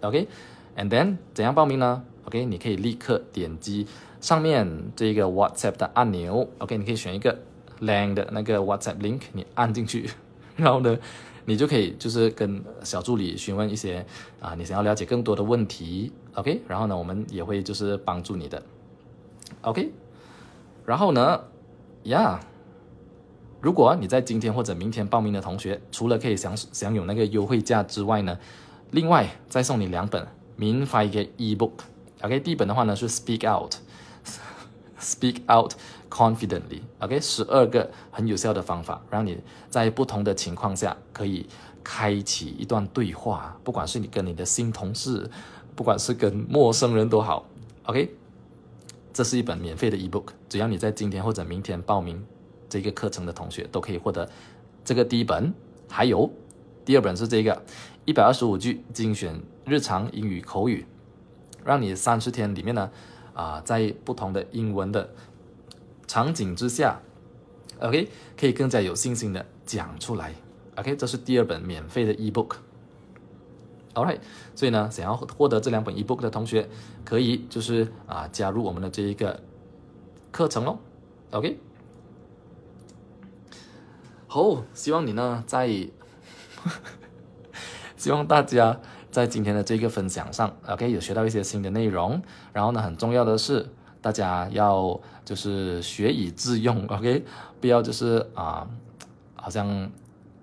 Speaker 1: OK，and then 怎样报名呢？OK，你可以立刻点击上面这一个 WhatsApp 的按钮。OK，你可以选一个 Lang 的那个 WhatsApp link，你按进去。然后呢，你就可以就是跟小助理询问一些啊，你想要了解更多的问题，OK？然后呢，我们也会就是帮助你的，OK？然后呢，Yeah，如果你在今天或者明天报名的同学，除了可以享享有那个优惠价之外呢，另外再送你两本发一的 ebook，OK？第一本的话呢是 Speak Out，Speak Out。confidently，OK，十二个很有效的方法，让你在不同的情况下可以开启一段对话，不管是你跟你的新同事，不管是跟陌生人都好，OK。这是一本免费的 ebook，只要你在今天或者明天报名这个课程的同学，都可以获得这个第一本，还有第二本是这个一百二十五句精选日常英语口语，让你三十天里面呢，啊，在不同的英文的。场景之下，OK，可以更加有信心的讲出来。OK，这是第二本免费的 ebook。alright，所以呢，想要获得这两本 ebook 的同学，可以就是啊，加入我们的这一个课程喽。OK，好，希望你呢，在 希望大家在今天的这个分享上，OK，有学到一些新的内容。然后呢，很重要的是，大家要。就是学以致用，OK，不要就是啊，好像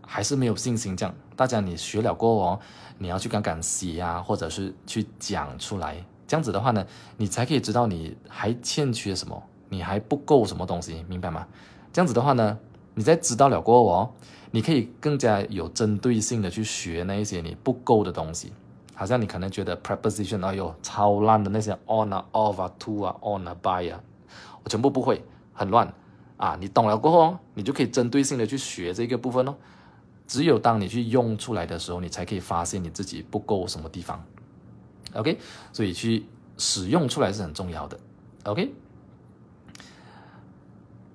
Speaker 1: 还是没有信心这样。大家你学了过哦，你要去敢敢写啊，或者是去讲出来，这样子的话呢，你才可以知道你还欠缺什么，你还不够什么东西，明白吗？这样子的话呢，你在知道了过哦，你可以更加有针对性的去学那一些你不够的东西。好像你可能觉得 preposition，哎呦超烂的那些 on 啊，over 啊，to 啊，on 啊，by 啊。我全部不会，很乱，啊，你懂了过后你就可以针对性的去学这个部分哦。只有当你去用出来的时候，你才可以发现你自己不够什么地方。OK，所以去使用出来是很重要的。OK，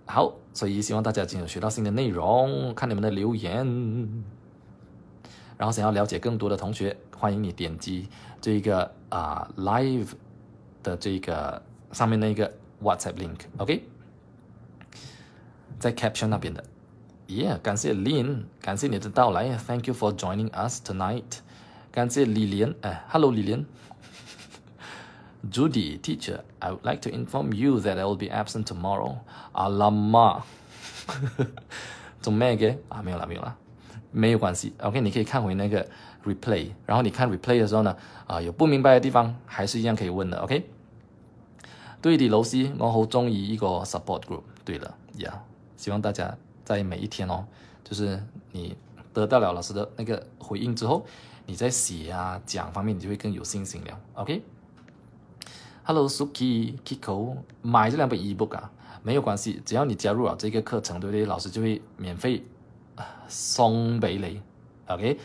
Speaker 1: 好，所以希望大家今天学到新的内容，看你们的留言，然后想要了解更多的同学，欢迎你点击这个啊，live 的这个上面那个。WhatsApp link，OK，、okay? 在 caption 那边的。Yeah，感谢 Lin，感谢你的到来，Thank you for joining us tonight。感谢李莲，哎，Hello 李莲。Judy, teacher, I would like to inform you that I will be absent tomorrow. Alama，做咩嘅？啊，没有啦，没有啦，没有关系。OK，你可以看回那个 replay，然后你看 replay 对的，老师，我好中意一个 support group。对了，呀，希望大家在每一天哦，就是你得到了老师的那个回应之后，你在写啊讲方面，你就会更有信心了。OK，Hello，Suki，Kiko，买这两本 ebook 啊，没有关系，只要你加入了这个课程，对不对？老师就会免费送给你。OK，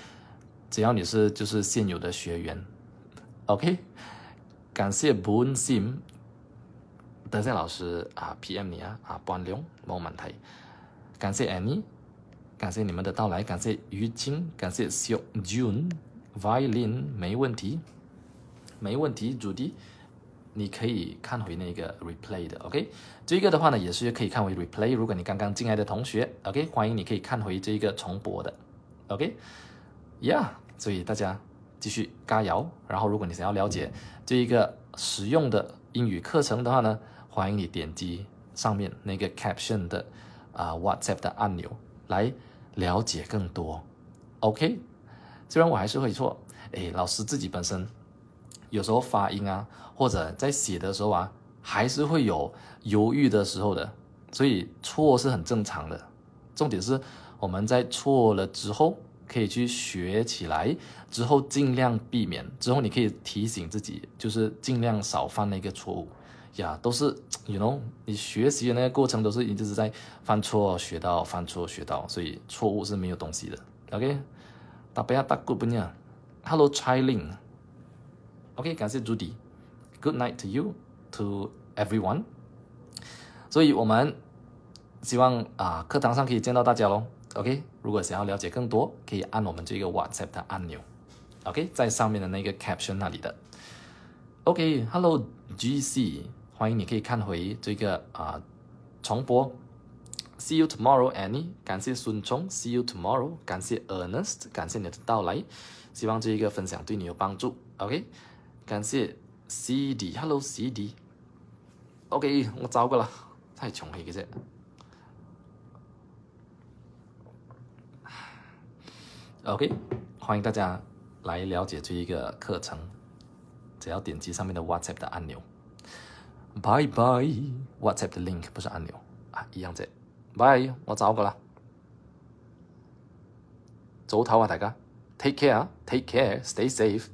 Speaker 1: 只要你是就是现有的学员。OK，感谢 Boon Sim。德赛老师啊，PM 你啊，啊，半两冇问题。感谢 Annie，感谢你们的到来，感谢于晶，感谢小 June，Violin 没问题，没问题。主题你可以看回那个 replay 的，OK。这一个的话呢，也是可以看回 replay。如果你刚刚进来的同学，OK，欢迎你可以看回这一个重播的，OK。Yeah，所以大家继续加油。然后，如果你想要了解这一个实用的英语课程的话呢？欢迎你点击上面那个 caption 的啊 WhatsApp 的按钮来了解更多。OK，虽然我还是会错，哎，老师自己本身有时候发音啊，或者在写的时候啊，还是会有犹豫的时候的，所以错是很正常的。重点是我们在错了之后，可以去学起来，之后尽量避免。之后你可以提醒自己，就是尽量少犯那个错误。呀，都是，y o u know，你学习的那个过程都是一直在犯错学到犯错学到，所以错误是没有东西的。OK，大家要 good morning，Hello Chiling，OK，感谢朱迪，Good night to you to everyone。所以我们希望啊，课堂上可以见到大家喽。OK，如果想要了解更多，可以按我们这个 w h a t s a p p 的按钮。OK，在上面的那个 caption 那里的。OK，Hello GC。欢迎你可以看回这个啊重播，See you tomorrow, Annie。感谢孙聪。s e e you tomorrow。感谢 Ernest，感谢你的到来。希望这一个分享对你有帮助。OK，感谢 CD，Hello CD。OK，我找过了，太了一了这。OK，欢迎大家来了解这一个课程，只要点击上面的 WhatsApp 的按钮。Bye bye，WhatsApp 的 link 不是按钮啊，一样啫。Bye，我走个啦。早唞啊，大家，Take care，Take care，Stay safe。